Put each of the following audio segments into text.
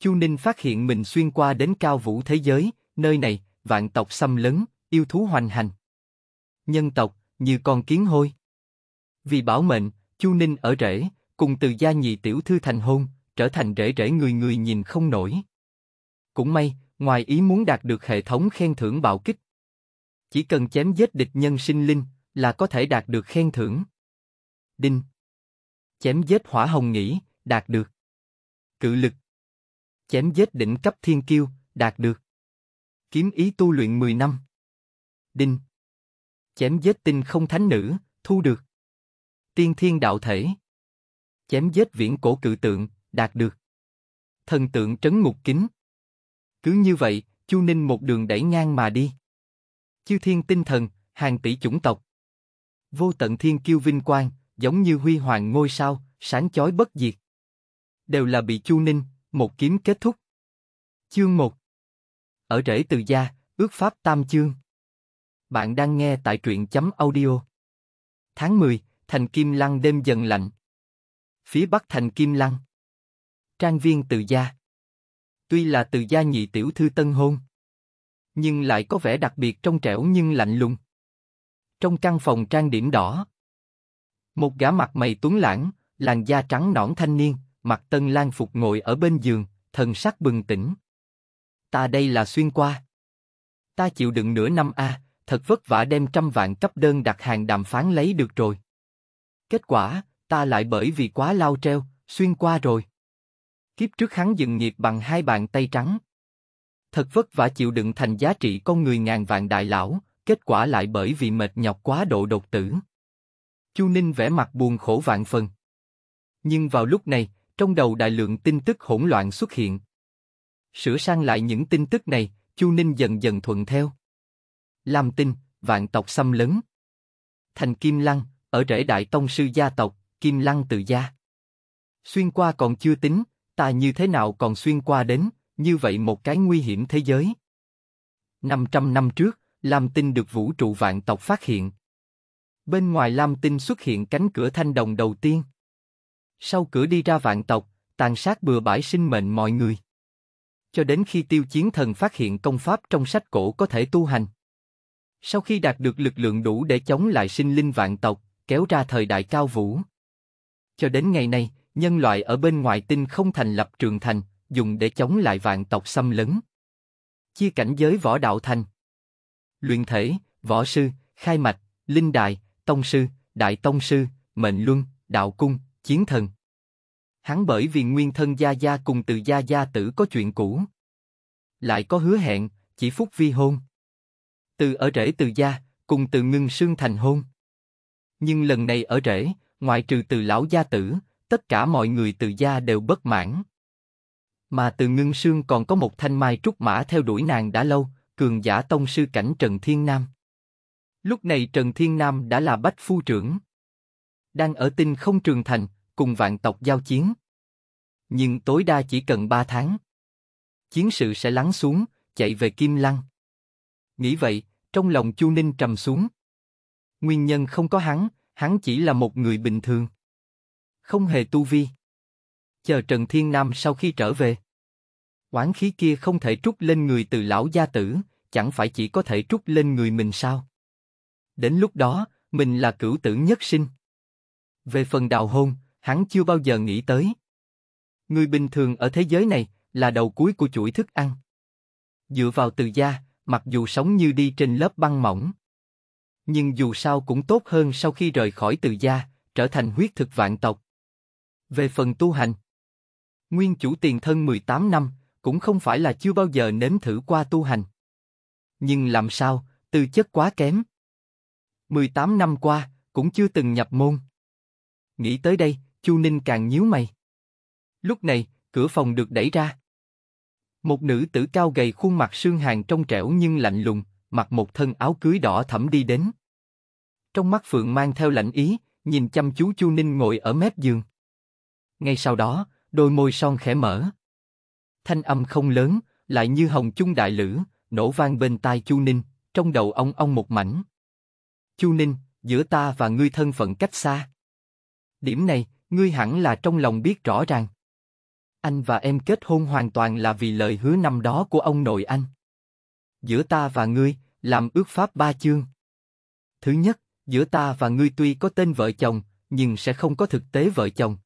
Chu Ninh phát hiện mình xuyên qua đến cao vũ thế giới, nơi này, vạn tộc xâm lấn, yêu thú hoành hành. Nhân tộc, như con kiến hôi. Vì bảo mệnh, Chu Ninh ở rễ, cùng từ gia nhị tiểu thư thành hôn, trở thành rễ rễ người người nhìn không nổi. Cũng may, ngoài ý muốn đạt được hệ thống khen thưởng bạo kích. Chỉ cần chém giết địch nhân sinh linh, là có thể đạt được khen thưởng. Đinh. Chém giết hỏa hồng nghĩ, đạt được. Cự lực, chém giết đỉnh cấp thiên kiêu, đạt được. Kiếm ý tu luyện 10 năm. Đinh. Chém giết tinh không thánh nữ, thu được. Tiên thiên đạo thể. Chém giết viễn cổ cự tượng, đạt được. Thần tượng trấn ngục kính. Cứ như vậy, Chu Ninh một đường đẩy ngang mà đi. Chư thiên tinh thần, hàng tỷ chủng tộc. Vô tận thiên kiêu vinh quang, giống như huy hoàng ngôi sao, sáng chói bất diệt. Đều là bị Chu Ninh, một kiếm kết thúc. Chương 1 Ở rễ từ gia, ước pháp tam chương. Bạn đang nghe tại truyện chấm audio. Tháng 10, thành Kim Lăng đêm dần lạnh. Phía bắc thành Kim Lăng. Trang viên từ gia. Tuy là từ gia nhị tiểu thư tân hôn, nhưng lại có vẻ đặc biệt trong trẻo nhưng lạnh lùng. Trong căn phòng trang điểm đỏ, một gã mặt mày tuấn lãng, làn da trắng nõn thanh niên, mặt tân lan phục ngồi ở bên giường, thần sắc bừng tỉnh. Ta đây là xuyên qua. Ta chịu đựng nửa năm a, thật vất vả đem trăm vạn cấp đơn đặt hàng đàm phán lấy được rồi. Kết quả, ta lại bởi vì quá lao treo, xuyên qua rồi. Kiếp trước hắn dừng nghiệp bằng hai bàn tay trắng. Thật vất vả chịu đựng thành giá trị con người ngàn vạn đại lão, kết quả lại bởi vì mệt nhọc quá độ đột tử. Chu Ninh vẻ mặt buồn khổ vạn phần. Nhưng vào lúc này, trong đầu đại lượng tin tức hỗn loạn xuất hiện. Sửa sang lại những tin tức này, Chu Ninh dần dần thuận theo. Lam Tinh, vạn tộc xâm lấn. Thành Kim Lăng, ở rễ đại tông sư gia tộc, Kim Lăng từ gia. Xuyên qua còn chưa tính, ta như thế nào còn xuyên qua đến, như vậy một cái nguy hiểm thế giới. 500 năm trước, Lam Tinh được vũ trụ vạn tộc phát hiện. Bên ngoài Lam Tinh xuất hiện cánh cửa thanh đồng đầu tiên. Sau cửa đi ra vạn tộc, tàn sát bừa bãi sinh mệnh mọi người. Cho đến khi tiêu chiến thần phát hiện công pháp trong sách cổ có thể tu hành. Sau khi đạt được lực lượng đủ để chống lại sinh linh vạn tộc, kéo ra thời đại cao vũ. Cho đến ngày nay, nhân loại ở bên ngoài tinh không thành lập trường thành, dùng để chống lại vạn tộc xâm lấn. Chia cảnh giới võ đạo thành. Luyện thể, võ sư, khai mạch, linh đại, tông sư, đại tông sư, mệnh luân, đạo cung, chiến thần. Hắn bởi vì nguyên thân Gia Gia cùng từ Gia Gia tử có chuyện cũ. Lại có hứa hẹn, chỉ phúc vi hôn. Từ ở rễ từ gia, cùng từ ngưng sương thành hôn. Nhưng lần này ở rễ, ngoại trừ từ lão gia tử, tất cả mọi người từ gia đều bất mãn. Mà từ ngưng sương còn có một thanh mai trúc mã theo đuổi nàng đã lâu, cường giả tông sư cảnh Trần Thiên Nam. Lúc này Trần Thiên Nam đã là bách phu trưởng đang ở tinh không trường thành, cùng vạn tộc giao chiến. Nhưng tối đa chỉ cần 3 tháng. Chiến sự sẽ lắng xuống, chạy về Kim Lăng. Nghĩ vậy, trong lòng Chu Ninh trầm xuống. Nguyên nhân không có hắn, hắn chỉ là một người bình thường. Không hề tu vi. Chờ Trần Thiên Nam sau khi trở về. Quán khí kia không thể trút lên người từ lão gia tử, chẳng phải chỉ có thể trút lên người mình sao? Đến lúc đó, mình là cửu tử nhất sinh. Về phần đào hôn, hắn chưa bao giờ nghĩ tới. Người bình thường ở thế giới này là đầu cuối của chuỗi thức ăn. Dựa vào từ gia, mặc dù sống như đi trên lớp băng mỏng, nhưng dù sao cũng tốt hơn sau khi rời khỏi từ gia, trở thành huyết thực vạn tộc. Về phần tu hành, nguyên chủ tiền thân 18 năm cũng không phải là chưa bao giờ nếm thử qua tu hành. Nhưng làm sao, tư chất quá kém. 18 năm qua, cũng chưa từng nhập môn. Nghĩ tới đây, Chu Ninh càng nhíu mày. Lúc này, cửa phòng được đẩy ra. Một nữ tử cao gầy khuôn mặt sương hàn trong trẻo nhưng lạnh lùng, mặc một thân áo cưới đỏ thẫm đi đến. Trong mắt Phượng mang theo lạnh ý, nhìn chăm chú Chu Ninh ngồi ở mép giường. Ngay sau đó, đôi môi son khẽ mở. Thanh âm không lớn, lại như hồng chung đại lửa, nổ vang bên tai Chu Ninh, trong đầu ông ông một mảnh. Chu Ninh, giữa ta và ngươi thân phận cách xa. Điểm này, ngươi hẳn là trong lòng biết rõ ràng. Anh và em kết hôn hoàn toàn là vì lời hứa năm đó của ông nội anh. Giữa ta và ngươi, làm ước pháp ba chương. Thứ nhất, giữa ta và ngươi tuy có tên vợ chồng, nhưng sẽ không có thực tế vợ chồng.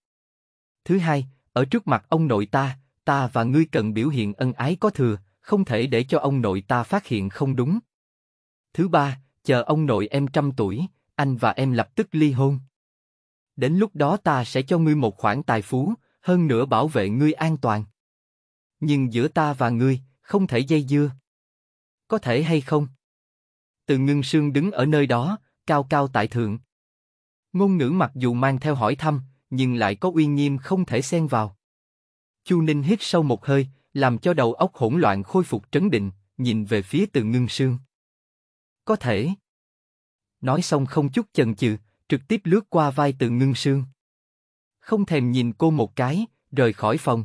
Thứ hai, ở trước mặt ông nội ta, ta và ngươi cần biểu hiện ân ái có thừa, không thể để cho ông nội ta phát hiện không đúng. Thứ ba, chờ ông nội em trăm tuổi, anh và em lập tức ly hôn đến lúc đó ta sẽ cho ngươi một khoản tài phú, hơn nữa bảo vệ ngươi an toàn. Nhưng giữa ta và ngươi, không thể dây dưa. Có thể hay không? Từ ngưng sương đứng ở nơi đó, cao cao tại thượng. Ngôn ngữ mặc dù mang theo hỏi thăm, nhưng lại có uy nghiêm không thể xen vào. Chu Ninh hít sâu một hơi, làm cho đầu óc hỗn loạn khôi phục trấn định, nhìn về phía từ ngưng sương. Có thể. Nói xong không chút chần chừ, trực tiếp lướt qua vai từ ngưng sương. Không thèm nhìn cô một cái, rời khỏi phòng.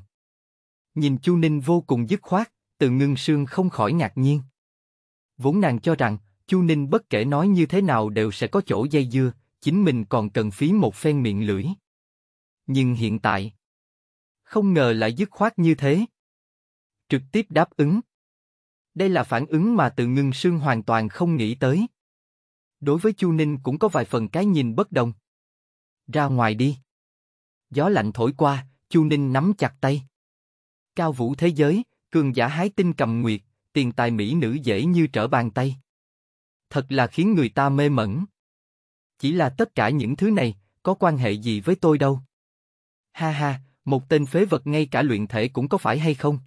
Nhìn Chu Ninh vô cùng dứt khoát, từ ngưng sương không khỏi ngạc nhiên. Vốn nàng cho rằng, Chu Ninh bất kể nói như thế nào đều sẽ có chỗ dây dưa, chính mình còn cần phí một phen miệng lưỡi. Nhưng hiện tại, không ngờ lại dứt khoát như thế. Trực tiếp đáp ứng. Đây là phản ứng mà tự ngưng sương hoàn toàn không nghĩ tới đối với Chu Ninh cũng có vài phần cái nhìn bất đồng. Ra ngoài đi. Gió lạnh thổi qua, Chu Ninh nắm chặt tay. Cao vũ thế giới, cường giả hái tinh cầm nguyệt, tiền tài mỹ nữ dễ như trở bàn tay. Thật là khiến người ta mê mẩn. Chỉ là tất cả những thứ này, có quan hệ gì với tôi đâu. Ha ha, một tên phế vật ngay cả luyện thể cũng có phải hay không?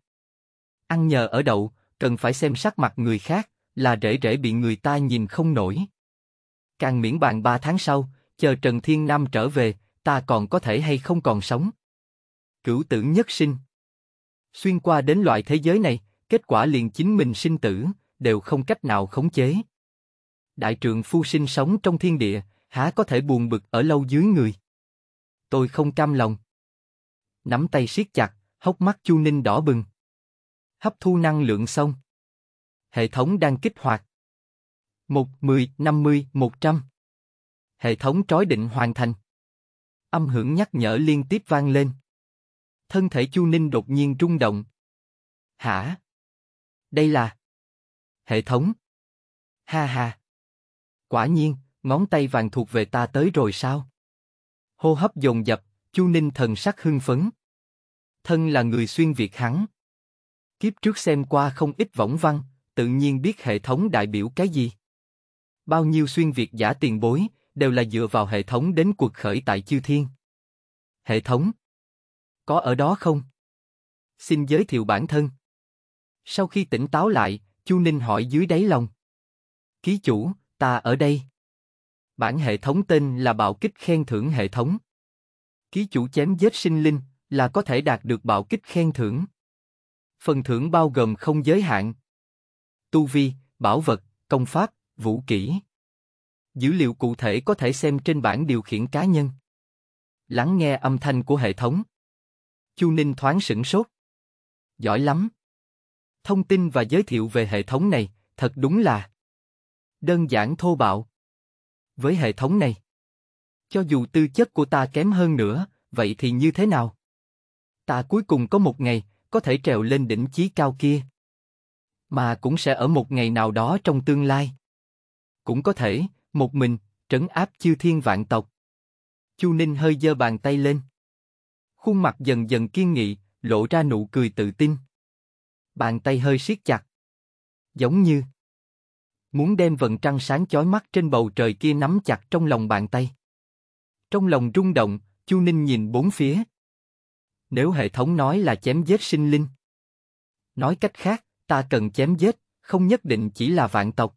Ăn nhờ ở đậu, cần phải xem sắc mặt người khác, là rễ rễ bị người ta nhìn không nổi càng miễn bàn 3 tháng sau, chờ Trần Thiên Nam trở về, ta còn có thể hay không còn sống. Cửu tử nhất sinh. Xuyên qua đến loại thế giới này, kết quả liền chính mình sinh tử, đều không cách nào khống chế. Đại trượng phu sinh sống trong thiên địa, há có thể buồn bực ở lâu dưới người. Tôi không cam lòng. Nắm tay siết chặt, hốc mắt Chu Ninh đỏ bừng. Hấp thu năng lượng xong. Hệ thống đang kích hoạt. 1, 10, 50, 100. Hệ thống trói định hoàn thành. Âm hưởng nhắc nhở liên tiếp vang lên. Thân thể Chu Ninh đột nhiên rung động. Hả? Đây là... Hệ thống. Ha ha. Quả nhiên, ngón tay vàng thuộc về ta tới rồi sao? Hô hấp dồn dập, Chu Ninh thần sắc hưng phấn. Thân là người xuyên Việt hắn. Kiếp trước xem qua không ít võng văn, tự nhiên biết hệ thống đại biểu cái gì bao nhiêu xuyên việt giả tiền bối đều là dựa vào hệ thống đến cuộc khởi tại chư thiên. Hệ thống có ở đó không? Xin giới thiệu bản thân. Sau khi tỉnh táo lại, Chu Ninh hỏi dưới đáy lòng. Ký chủ, ta ở đây. Bản hệ thống tên là Bạo kích khen thưởng hệ thống. Ký chủ chém giết sinh linh là có thể đạt được bạo kích khen thưởng. Phần thưởng bao gồm không giới hạn. Tu vi, bảo vật, công pháp, vũ kỹ. Dữ liệu cụ thể có thể xem trên bảng điều khiển cá nhân. Lắng nghe âm thanh của hệ thống. Chu Ninh thoáng sửng sốt. Giỏi lắm. Thông tin và giới thiệu về hệ thống này, thật đúng là đơn giản thô bạo. Với hệ thống này, cho dù tư chất của ta kém hơn nữa, vậy thì như thế nào? Ta cuối cùng có một ngày, có thể trèo lên đỉnh chí cao kia. Mà cũng sẽ ở một ngày nào đó trong tương lai cũng có thể, một mình, trấn áp chiêu thiên vạn tộc. Chu Ninh hơi giơ bàn tay lên. Khuôn mặt dần dần kiên nghị, lộ ra nụ cười tự tin. Bàn tay hơi siết chặt. Giống như muốn đem vầng trăng sáng chói mắt trên bầu trời kia nắm chặt trong lòng bàn tay. Trong lòng rung động, Chu Ninh nhìn bốn phía. Nếu hệ thống nói là chém giết sinh linh, nói cách khác, ta cần chém giết, không nhất định chỉ là vạn tộc.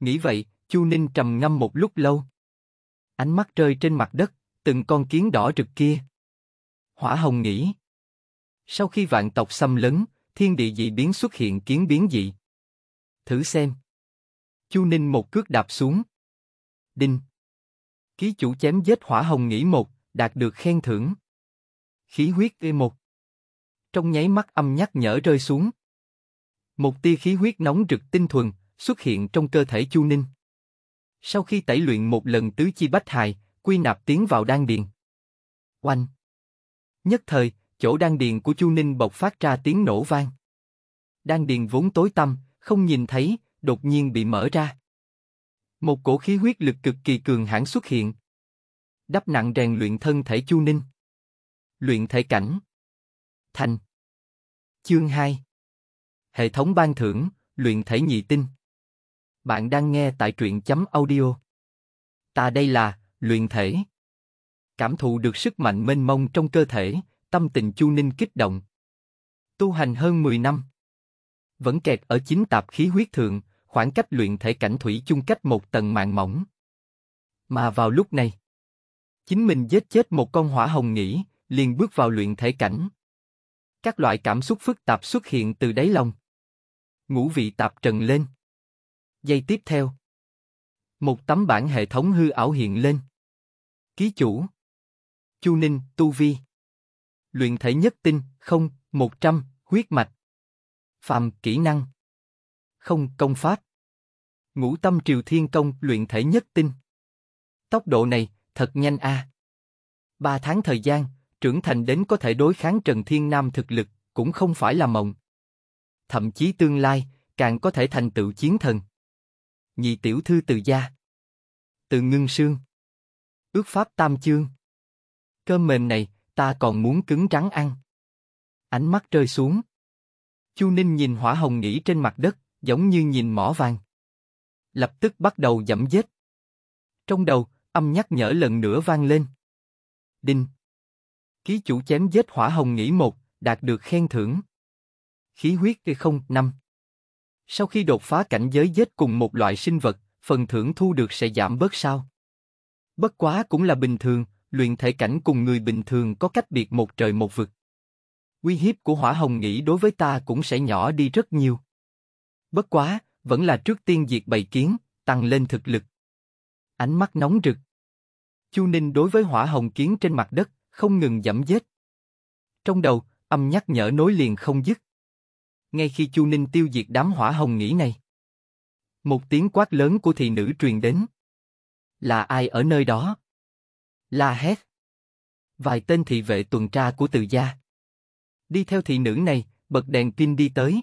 Nghĩ vậy, Chu Ninh trầm ngâm một lúc lâu. Ánh mắt rơi trên mặt đất, từng con kiến đỏ rực kia. Hỏa Hồng nghĩ. Sau khi vạn tộc xâm lấn, thiên địa dị biến xuất hiện kiến biến dị. Thử xem. Chu Ninh một cước đạp xuống. Đinh. Ký chủ chém giết Hỏa Hồng nghĩ một, đạt được khen thưởng. Khí huyết e một. Trong nháy mắt âm nhắc nhở rơi xuống. Một tia khí huyết nóng rực tinh thuần, xuất hiện trong cơ thể Chu Ninh. Sau khi tẩy luyện một lần tứ chi bách hài, quy nạp tiến vào đan điền. Oanh! Nhất thời, chỗ đan điền của Chu Ninh bộc phát ra tiếng nổ vang. Đan điền vốn tối tăm, không nhìn thấy, đột nhiên bị mở ra. Một cổ khí huyết lực cực kỳ cường hãn xuất hiện. Đắp nặng rèn luyện thân thể Chu Ninh. Luyện thể cảnh. Thành. Chương 2 Hệ thống ban thưởng, luyện thể nhị tinh. Bạn đang nghe tại truyện chấm audio. Ta đây là, luyện thể. Cảm thụ được sức mạnh mênh mông trong cơ thể, tâm tình Chu Ninh kích động. Tu hành hơn 10 năm. Vẫn kẹt ở chính tạp khí huyết thượng, khoảng cách luyện thể cảnh thủy chung cách một tầng mạng mỏng. Mà vào lúc này, chính mình giết chết một con hỏa hồng nghĩ, liền bước vào luyện thể cảnh. Các loại cảm xúc phức tạp xuất hiện từ đáy lòng. Ngũ vị tạp trần lên. Giây tiếp theo, một tấm bản hệ thống hư ảo hiện lên. Ký chủ Chu Ninh, Tu Vi Luyện thể nhất tinh, không, một trăm huyết mạch Phạm, kỹ năng Không, công pháp Ngũ tâm triều thiên công, luyện thể nhất tinh Tốc độ này, thật nhanh a à. Ba tháng thời gian, trưởng thành đến có thể đối kháng Trần Thiên Nam thực lực, cũng không phải là mộng. Thậm chí tương lai, càng có thể thành tựu chiến thần nhị tiểu thư từ gia. Từ ngưng sương. Ước pháp tam chương. Cơm mềm này, ta còn muốn cứng trắng ăn. Ánh mắt rơi xuống. Chu Ninh nhìn hỏa hồng nghĩ trên mặt đất, giống như nhìn mỏ vàng. Lập tức bắt đầu dẫm dết. Trong đầu, âm nhắc nhở lần nữa vang lên. Đinh. Ký chủ chém giết hỏa hồng nghĩ một, đạt được khen thưởng. Khí huyết không năm. Sau khi đột phá cảnh giới giết cùng một loại sinh vật, phần thưởng thu được sẽ giảm bớt sao? Bất quá cũng là bình thường, luyện thể cảnh cùng người bình thường có cách biệt một trời một vực. Uy hiếp của hỏa hồng nghĩ đối với ta cũng sẽ nhỏ đi rất nhiều. Bất quá, vẫn là trước tiên diệt bầy kiến, tăng lên thực lực. Ánh mắt nóng rực. Chu Ninh đối với hỏa hồng kiến trên mặt đất, không ngừng giảm dết. Trong đầu, âm nhắc nhở nối liền không dứt ngay khi Chu Ninh tiêu diệt đám hỏa hồng nghĩ này. Một tiếng quát lớn của thị nữ truyền đến. Là ai ở nơi đó? La hét. Vài tên thị vệ tuần tra của từ gia. Đi theo thị nữ này, bật đèn pin đi tới.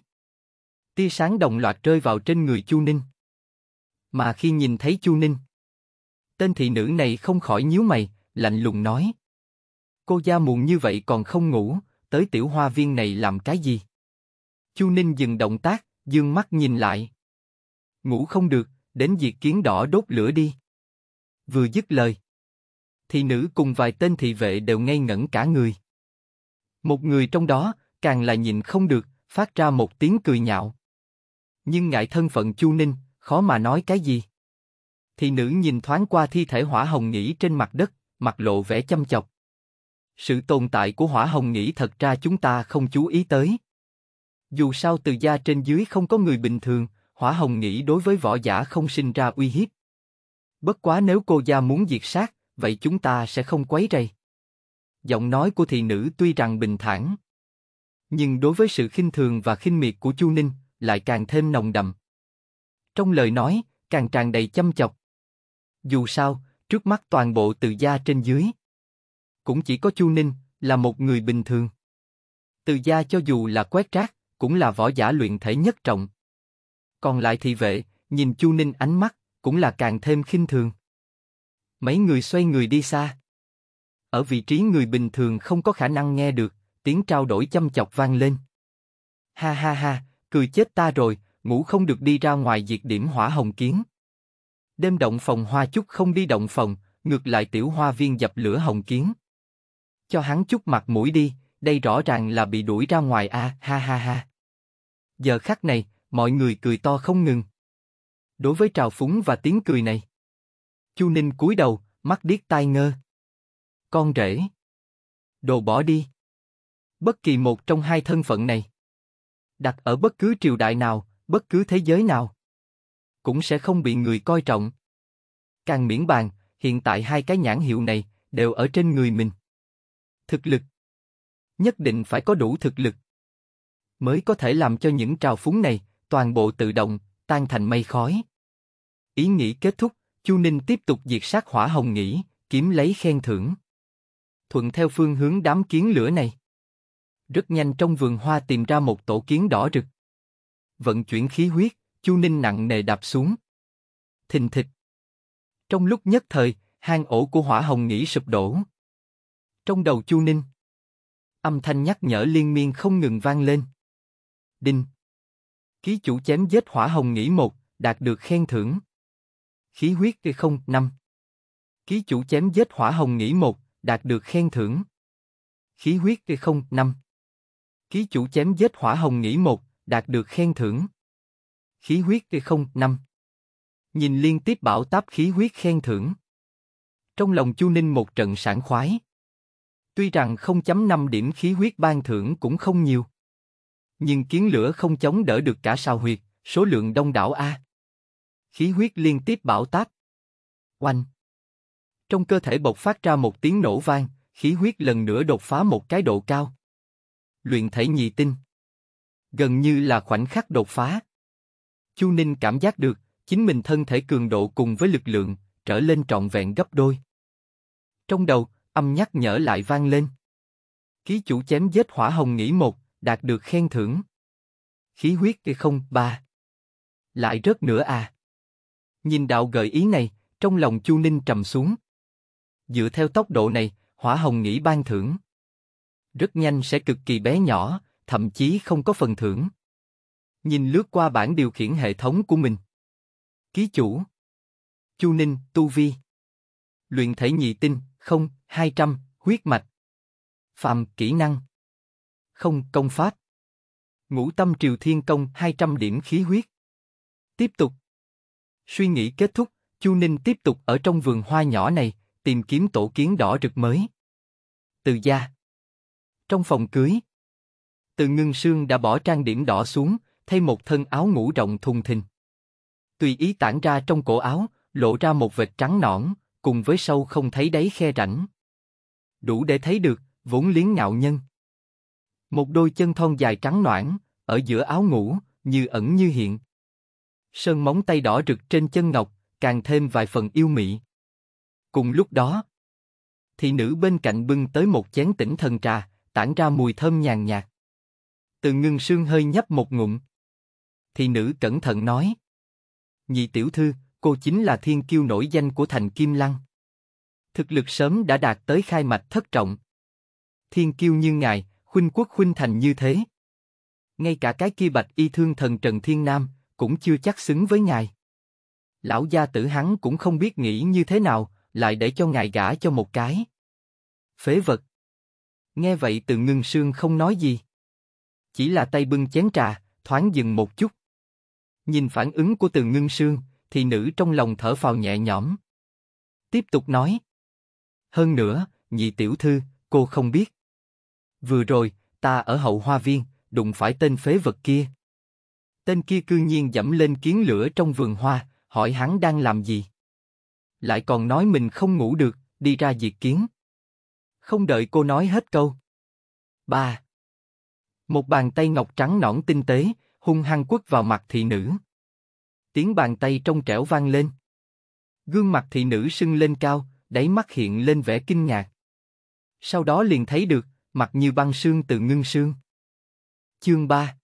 Tia sáng đồng loạt rơi vào trên người Chu Ninh. Mà khi nhìn thấy Chu Ninh, tên thị nữ này không khỏi nhíu mày, lạnh lùng nói. Cô gia muộn như vậy còn không ngủ, tới tiểu hoa viên này làm cái gì? Chu Ninh dừng động tác, dương mắt nhìn lại. Ngủ không được, đến diệt kiến đỏ đốt lửa đi. Vừa dứt lời. Thị nữ cùng vài tên thị vệ đều ngây ngẩn cả người. Một người trong đó, càng là nhìn không được, phát ra một tiếng cười nhạo. Nhưng ngại thân phận Chu Ninh, khó mà nói cái gì. Thị nữ nhìn thoáng qua thi thể hỏa hồng nghỉ trên mặt đất, mặt lộ vẻ chăm chọc. Sự tồn tại của hỏa hồng nghỉ thật ra chúng ta không chú ý tới. Dù sao từ gia trên dưới không có người bình thường, hỏa hồng nghĩ đối với võ giả không sinh ra uy hiếp. Bất quá nếu cô gia muốn diệt sát, vậy chúng ta sẽ không quấy rầy. Giọng nói của thị nữ tuy rằng bình thản, nhưng đối với sự khinh thường và khinh miệt của Chu Ninh lại càng thêm nồng đậm. Trong lời nói càng tràn đầy chăm chọc. Dù sao, trước mắt toàn bộ từ gia trên dưới cũng chỉ có Chu Ninh là một người bình thường. Từ gia cho dù là quét rác, cũng là võ giả luyện thể nhất trọng. Còn lại thị vệ, nhìn Chu Ninh ánh mắt, cũng là càng thêm khinh thường. Mấy người xoay người đi xa. Ở vị trí người bình thường không có khả năng nghe được, tiếng trao đổi chăm chọc vang lên. Ha ha ha, cười chết ta rồi, ngủ không được đi ra ngoài diệt điểm hỏa hồng kiến. Đêm động phòng hoa chút không đi động phòng, ngược lại tiểu hoa viên dập lửa hồng kiến. Cho hắn chút mặt mũi đi, đây rõ ràng là bị đuổi ra ngoài a, à, ha ha ha. Giờ khắc này, mọi người cười to không ngừng. Đối với trào phúng và tiếng cười này, Chu Ninh cúi đầu, mắt điếc tai ngơ. Con rể. Đồ bỏ đi. Bất kỳ một trong hai thân phận này, đặt ở bất cứ triều đại nào, bất cứ thế giới nào, cũng sẽ không bị người coi trọng. Càng miễn bàn, hiện tại hai cái nhãn hiệu này đều ở trên người mình. Thực lực nhất định phải có đủ thực lực. Mới có thể làm cho những trào phúng này, toàn bộ tự động, tan thành mây khói. Ý nghĩ kết thúc, Chu Ninh tiếp tục diệt sát hỏa hồng nghĩ, kiếm lấy khen thưởng. Thuận theo phương hướng đám kiến lửa này. Rất nhanh trong vườn hoa tìm ra một tổ kiến đỏ rực. Vận chuyển khí huyết, Chu Ninh nặng nề đạp xuống. Thình thịch. Trong lúc nhất thời, hang ổ của hỏa hồng nghĩ sụp đổ. Trong đầu Chu Ninh, Âm thanh nhắc nhở liên miên không ngừng vang lên. Đinh. Ký chủ chém giết hỏa hồng nghĩ một, đạt được khen thưởng. Khí huyết đi không, năm. Ký chủ chém giết hỏa hồng nghĩ một, đạt được khen thưởng. Khí huyết đi không, năm. Ký chủ chém giết hỏa hồng nghĩ một, đạt được khen thưởng. Khí huyết đi không, năm. Nhìn liên tiếp bảo táp khí huyết khen thưởng. Trong lòng Chu Ninh một trận sảng khoái. Tuy rằng 0.5 điểm khí huyết ban thưởng cũng không nhiều. Nhưng kiến lửa không chống đỡ được cả sao huyệt, số lượng đông đảo A. Khí huyết liên tiếp bão táp. Oanh. Trong cơ thể bộc phát ra một tiếng nổ vang, khí huyết lần nữa đột phá một cái độ cao. Luyện thể nhị tinh. Gần như là khoảnh khắc đột phá. Chu Ninh cảm giác được, chính mình thân thể cường độ cùng với lực lượng, trở lên trọn vẹn gấp đôi. Trong đầu, âm nhắc nhở lại vang lên. Ký chủ chém giết hỏa hồng nghĩ một, đạt được khen thưởng. Khí huyết kê không, ba. Lại rớt nữa à. Nhìn đạo gợi ý này, trong lòng Chu Ninh trầm xuống. Dựa theo tốc độ này, hỏa hồng nghĩ ban thưởng. Rất nhanh sẽ cực kỳ bé nhỏ, thậm chí không có phần thưởng. Nhìn lướt qua bảng điều khiển hệ thống của mình. Ký chủ. Chu Ninh, Tu Vi. Luyện thể nhị tinh, không, 200, huyết mạch. Phạm, kỹ năng. Không, công pháp. Ngũ tâm triều thiên công, 200 điểm khí huyết. Tiếp tục. Suy nghĩ kết thúc, Chu Ninh tiếp tục ở trong vườn hoa nhỏ này, tìm kiếm tổ kiến đỏ rực mới. Từ gia. Trong phòng cưới. Từ ngưng sương đã bỏ trang điểm đỏ xuống, thay một thân áo ngủ rộng thùng thình. Tùy ý tản ra trong cổ áo, lộ ra một vệt trắng nõn, cùng với sâu không thấy đáy khe rãnh. Đủ để thấy được, vốn liếng ngạo nhân. Một đôi chân thon dài trắng noãn, ở giữa áo ngủ, như ẩn như hiện. Sơn móng tay đỏ rực trên chân ngọc, càng thêm vài phần yêu mị. Cùng lúc đó, thị nữ bên cạnh bưng tới một chén tĩnh thần trà, tản ra mùi thơm nhàn nhạt. Từ ngưng sương hơi nhấp một ngụm. Thị nữ cẩn thận nói. Nhị tiểu thư, cô chính là thiên kiêu nổi danh của thành Kim Lăng. Thực lực sớm đã đạt tới khai mạch thất trọng. Thiên kiêu như ngài, khuynh quốc khuynh thành như thế. Ngay cả cái kia bạch y thương thần Trần Thiên Nam, cũng chưa chắc xứng với ngài. Lão gia tử hắn cũng không biết nghĩ như thế nào, lại để cho ngài gả cho một cái. Phế vật. Nghe vậy từ ngưng sương không nói gì. Chỉ là tay bưng chén trà, thoáng dừng một chút. Nhìn phản ứng của từ ngưng sương, thì nữ trong lòng thở phào nhẹ nhõm. Tiếp tục nói. Hơn nữa, nhị tiểu thư, cô không biết. Vừa rồi, ta ở hậu hoa viên, đụng phải tên phế vật kia. Tên kia cư nhiên dẫm lên kiến lửa trong vườn hoa, hỏi hắn đang làm gì. Lại còn nói mình không ngủ được, đi ra diệt kiến. Không đợi cô nói hết câu. Ba. Một bàn tay ngọc trắng nõn tinh tế, hung hăng quất vào mặt thị nữ tiếng bàn tay trong trẻo vang lên. Gương mặt thị nữ sưng lên cao, đáy mắt hiện lên vẻ kinh ngạc. Sau đó liền thấy được, mặt như băng sương từ ngưng sương. Chương 3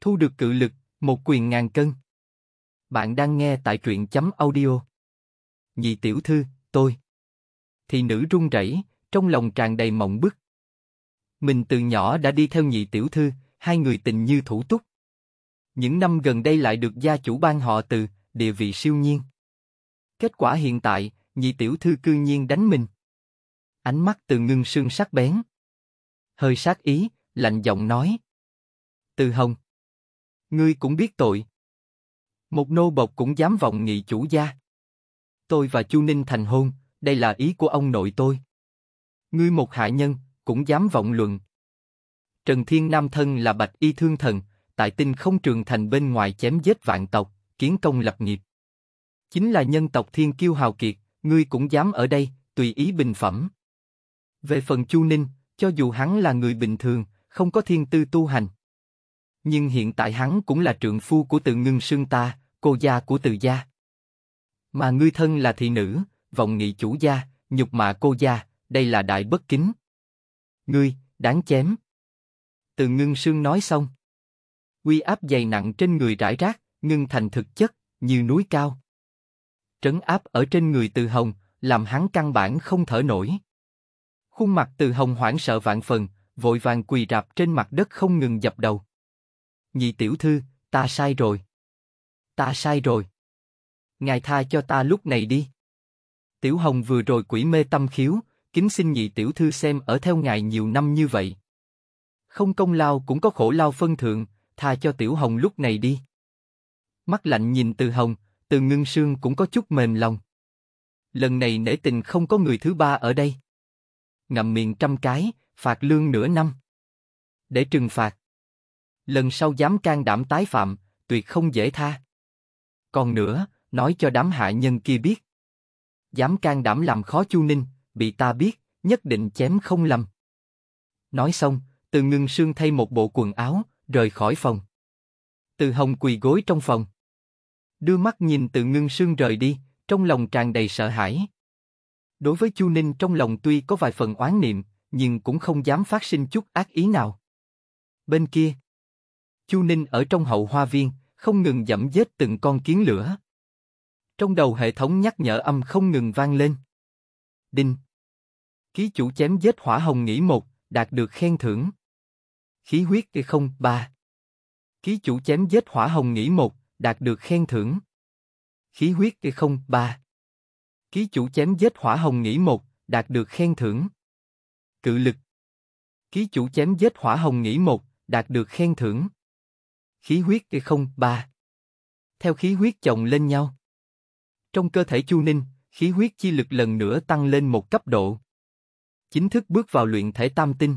Thu được cự lực, một quyền ngàn cân. Bạn đang nghe tại truyện chấm audio. Nhị tiểu thư, tôi. Thị nữ run rẩy, trong lòng tràn đầy mộng bức. Mình từ nhỏ đã đi theo nhị tiểu thư, hai người tình như thủ túc. Những năm gần đây lại được gia chủ ban họ từ, địa vị siêu nhiên. Kết quả hiện tại, nhị tiểu thư cư nhiên đánh mình. Ánh mắt từ ngưng sương sắc bén. Hơi sát ý, lạnh giọng nói. Từ hồng. Ngươi cũng biết tội. Một nô bộc cũng dám vọng nghị chủ gia. Tôi và Chu Ninh thành hôn, đây là ý của ông nội tôi. Ngươi một hạ nhân, cũng dám vọng luận. Trần Thiên Nam thân là bạch y thương thần, tại tinh không trường thành bên ngoài chém giết vạn tộc, kiến công lập nghiệp. Chính là nhân tộc thiên kiêu hào kiệt, ngươi cũng dám ở đây, tùy ý bình phẩm. Về phần Chu Ninh, cho dù hắn là người bình thường, không có thiên tư tu hành. Nhưng hiện tại hắn cũng là trượng phu của từ ngưng sương ta, cô gia của từ gia. Mà ngươi thân là thị nữ, vọng nghị chủ gia, nhục mạ cô gia, đây là đại bất kính. Ngươi, đáng chém. Từ ngưng sương nói xong uy áp dày nặng trên người rải rác, ngưng thành thực chất, như núi cao. Trấn áp ở trên người Từ Hồng, làm hắn căn bản không thở nổi. Khuôn mặt Từ Hồng hoảng sợ vạn phần, vội vàng quỳ rạp trên mặt đất không ngừng dập đầu. Nhị tiểu thư, ta sai rồi. Ta sai rồi. Ngài tha cho ta lúc này đi. Tiểu Hồng vừa rồi quỷ mê tâm khiếu, kính xin nhị tiểu thư xem ở theo ngài nhiều năm như vậy. Không công lao cũng có khổ lao phân thượng, tha cho Tiểu Hồng lúc này đi. Mắt lạnh nhìn Từ Hồng, Từ Ngưng Sương cũng có chút mềm lòng. Lần này nể tình không có người thứ ba ở đây. Ngậm miệng trăm cái, phạt lương nửa năm. Để trừng phạt. Lần sau dám can đảm tái phạm, tuyệt không dễ tha. Còn nữa, nói cho đám hạ nhân kia biết. Dám can đảm làm khó Chu Ninh, bị ta biết, nhất định chém không lầm. Nói xong, Từ Ngưng Sương thay một bộ quần áo, rời khỏi phòng. Từ Hồng quỳ gối trong phòng. Đưa mắt nhìn Từ Ngưng Sương rời đi, trong lòng tràn đầy sợ hãi. Đối với Chu Ninh trong lòng tuy có vài phần oán niệm, nhưng cũng không dám phát sinh chút ác ý nào. Bên kia, Chu Ninh ở trong hậu hoa viên, không ngừng dẫm dết từng con kiến lửa. Trong đầu hệ thống nhắc nhở âm không ngừng vang lên. Đinh. Ký chủ chém dết hỏa hồng nghĩ một, đạt được khen thưởng khí huyết e không ba khí chủ chém giết hỏa hồng nghĩ một đạt được khen thưởng khí huyết e không ba khí chủ chém giết hỏa hồng nghĩ một đạt được khen thưởng cự lực khí chủ chém giết hỏa hồng nghĩ một đạt được khen thưởng khí huyết e không ba theo khí huyết chồng lên nhau trong cơ thể chu ninh khí huyết chi lực lần nữa tăng lên một cấp độ chính thức bước vào luyện thể tam tinh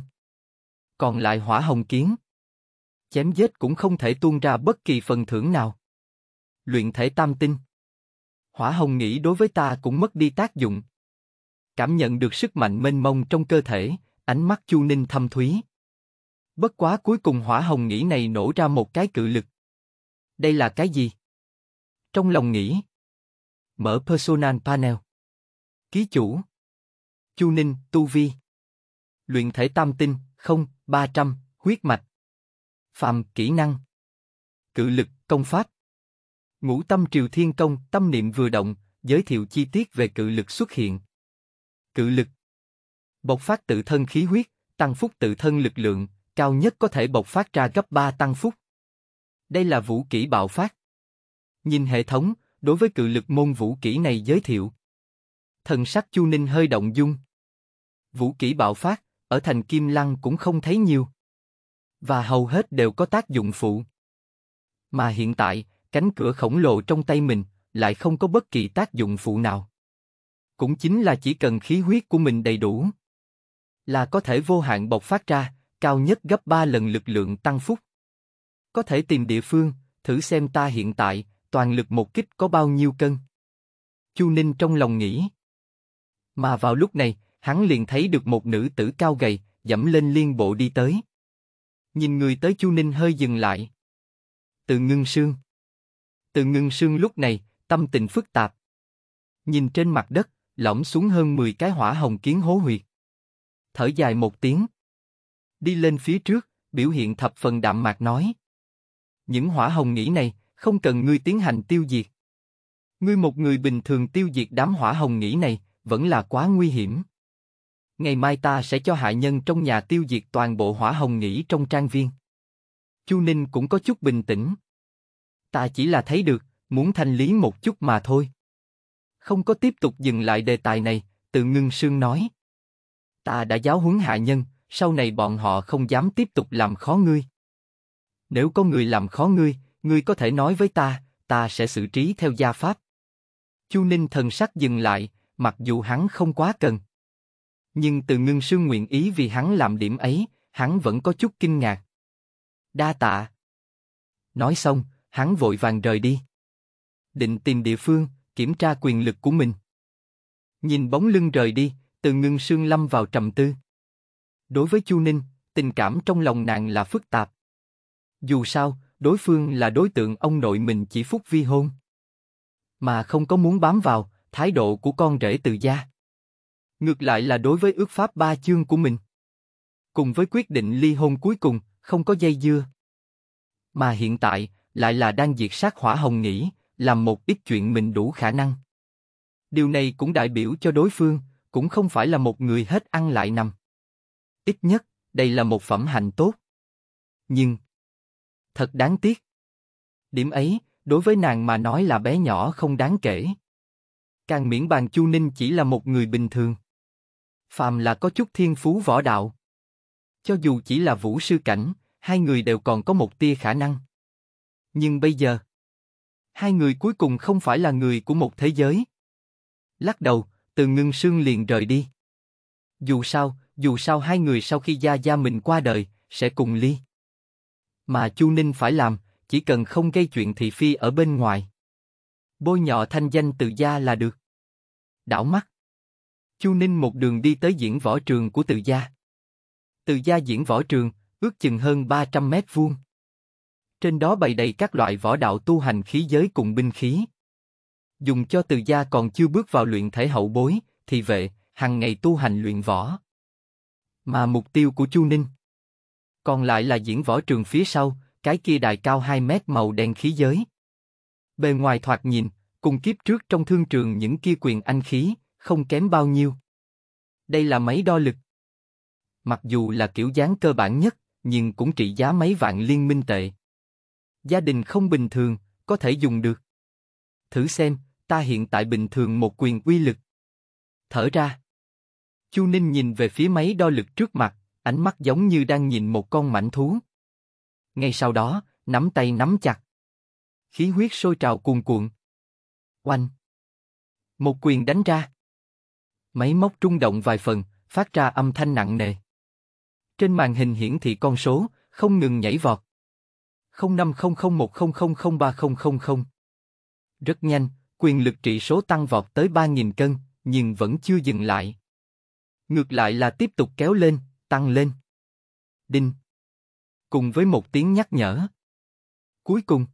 còn lại hỏa hồng kiến. Chém giết cũng không thể tuôn ra bất kỳ phần thưởng nào. Luyện thể tam tinh. Hỏa hồng nghĩ đối với ta cũng mất đi tác dụng. Cảm nhận được sức mạnh mênh mông trong cơ thể, ánh mắt Chu Ninh thâm thúy. Bất quá cuối cùng hỏa hồng nghĩ này nổ ra một cái cự lực. Đây là cái gì? Trong lòng nghĩ. Mở Personal Panel. Ký chủ. Chu Ninh, Tu Vi. Luyện thể tam tinh, không, 300, huyết mạch. Phạm, kỹ năng. Cự lực, công pháp. Ngũ tâm triều thiên công, tâm niệm vừa động, giới thiệu chi tiết về cự lực xuất hiện. Cự lực. Bộc phát tự thân khí huyết, tăng phúc tự thân lực lượng, cao nhất có thể bộc phát ra gấp 3 tăng phúc. Đây là vũ kỹ bạo phát. Nhìn hệ thống, đối với cự lực môn vũ kỹ này giới thiệu. Thần sắc Chu Ninh hơi động dung. Vũ kỹ bạo phát, ở thành Kim Lăng cũng không thấy nhiều. Và hầu hết đều có tác dụng phụ. Mà hiện tại, cánh cửa khổng lồ trong tay mình lại không có bất kỳ tác dụng phụ nào. Cũng chính là chỉ cần khí huyết của mình đầy đủ. Là có thể vô hạn bộc phát ra, cao nhất gấp 3 lần lực lượng tăng phúc. Có thể tìm địa phương, thử xem ta hiện tại, toàn lực một kích có bao nhiêu cân. Chu Ninh trong lòng nghĩ. Mà vào lúc này, hắn liền thấy được một nữ tử cao gầy, dẫm lên liên bộ đi tới. Nhìn người tới Chu Ninh hơi dừng lại. Từ ngưng sương. Từ ngưng sương lúc này, tâm tình phức tạp. Nhìn trên mặt đất, lõm xuống hơn 10 cái hỏa hồng kiến hố huyệt. Thở dài một tiếng. Đi lên phía trước, biểu hiện thập phần đạm mạc nói. Những hỏa hồng nghĩ này, không cần ngươi tiến hành tiêu diệt. Ngươi một người bình thường tiêu diệt đám hỏa hồng nghĩ này, vẫn là quá nguy hiểm ngày mai ta sẽ cho hạ nhân trong nhà tiêu diệt toàn bộ hỏa hồng nghỉ trong trang viên. Chu Ninh cũng có chút bình tĩnh. Ta chỉ là thấy được, muốn thanh lý một chút mà thôi. Không có tiếp tục dừng lại đề tài này, tự ngưng sương nói. Ta đã giáo huấn hạ nhân, sau này bọn họ không dám tiếp tục làm khó ngươi. Nếu có người làm khó ngươi, ngươi có thể nói với ta, ta sẽ xử trí theo gia pháp. Chu Ninh thần sắc dừng lại, mặc dù hắn không quá cần. Nhưng từ ngưng sương nguyện ý vì hắn làm điểm ấy, hắn vẫn có chút kinh ngạc. Đa tạ. Nói xong, hắn vội vàng rời đi. Định tìm địa phương, kiểm tra quyền lực của mình. Nhìn bóng lưng rời đi, từ ngưng sương lâm vào trầm tư. Đối với Chu Ninh, tình cảm trong lòng nàng là phức tạp. Dù sao, đối phương là đối tượng ông nội mình chỉ phúc vi hôn. Mà không có muốn bám vào, thái độ của con rể từ gia. Ngược lại là đối với ước pháp ba chương của mình. Cùng với quyết định ly hôn cuối cùng, không có dây dưa. Mà hiện tại, lại là đang diệt sát hỏa hồng nghĩ, làm một ít chuyện mình đủ khả năng. Điều này cũng đại biểu cho đối phương, cũng không phải là một người hết ăn lại nằm. Ít nhất, đây là một phẩm hạnh tốt. Nhưng, thật đáng tiếc. Điểm ấy, đối với nàng mà nói là bé nhỏ không đáng kể. Càng miễn bàn Chu Ninh chỉ là một người bình thường phàm là có chút thiên phú võ đạo. Cho dù chỉ là vũ sư cảnh, hai người đều còn có một tia khả năng. Nhưng bây giờ, hai người cuối cùng không phải là người của một thế giới. Lắc đầu, từ ngưng sương liền rời đi. Dù sao, dù sao hai người sau khi gia gia mình qua đời, sẽ cùng ly. Mà Chu Ninh phải làm, chỉ cần không gây chuyện thị phi ở bên ngoài. Bôi nhọ thanh danh từ gia là được. Đảo mắt, Chu Ninh một đường đi tới diễn võ trường của Từ gia. Từ gia diễn võ trường, ước chừng hơn 300 mét vuông. Trên đó bày đầy các loại võ đạo tu hành khí giới cùng binh khí. Dùng cho Từ gia còn chưa bước vào luyện thể hậu bối, thì vệ, hàng ngày tu hành luyện võ. Mà mục tiêu của Chu Ninh, còn lại là diễn võ trường phía sau, cái kia đài cao 2 mét màu đen khí giới. Bề ngoài thoạt nhìn, cùng kiếp trước trong thương trường những kia quyền anh khí, không kém bao nhiêu. Đây là máy đo lực. Mặc dù là kiểu dáng cơ bản nhất, nhưng cũng trị giá mấy vạn liên minh tệ. Gia đình không bình thường, có thể dùng được. Thử xem, ta hiện tại bình thường một quyền uy lực. Thở ra. Chu Ninh nhìn về phía máy đo lực trước mặt, ánh mắt giống như đang nhìn một con mảnh thú. Ngay sau đó, nắm tay nắm chặt. Khí huyết sôi trào cuồn cuộn. Oanh! Một quyền đánh ra. Máy móc trung động vài phần, phát ra âm thanh nặng nề. Trên màn hình hiển thị con số, không ngừng nhảy vọt. 050010003000. Rất nhanh, quyền lực trị số tăng vọt tới 3.000 cân, nhưng vẫn chưa dừng lại. Ngược lại là tiếp tục kéo lên, tăng lên. Đinh. Cùng với một tiếng nhắc nhở. Cuối cùng,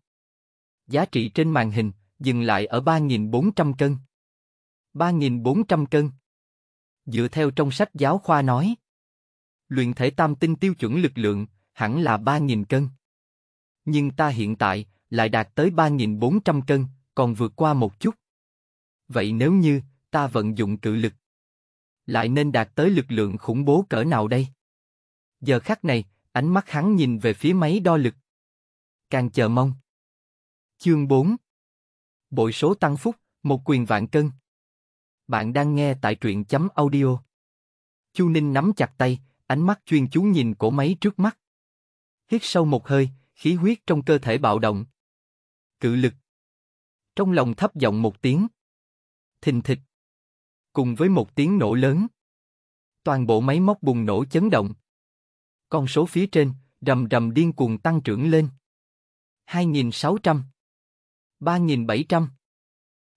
giá trị trên màn hình dừng lại ở 3.400 cân. 3.400 cân dựa theo trong sách giáo khoa nói. Luyện thể tam tinh tiêu chuẩn lực lượng, hẳn là 3.000 cân. Nhưng ta hiện tại, lại đạt tới 3.400 cân, còn vượt qua một chút. Vậy nếu như, ta vận dụng cự lực, lại nên đạt tới lực lượng khủng bố cỡ nào đây? Giờ khắc này, ánh mắt hắn nhìn về phía máy đo lực. Càng chờ mong. Chương 4 Bội số tăng phúc, một quyền vạn cân. Bạn đang nghe tại truyện chấm audio. Chu Ninh nắm chặt tay, ánh mắt chuyên chú nhìn cổ máy trước mắt. Hít sâu một hơi, khí huyết trong cơ thể bạo động. Cự lực. Trong lòng thấp giọng một tiếng. Thình thịch. Cùng với một tiếng nổ lớn. Toàn bộ máy móc bùng nổ chấn động. Con số phía trên, rầm rầm điên cuồng tăng trưởng lên. 2.600 3.700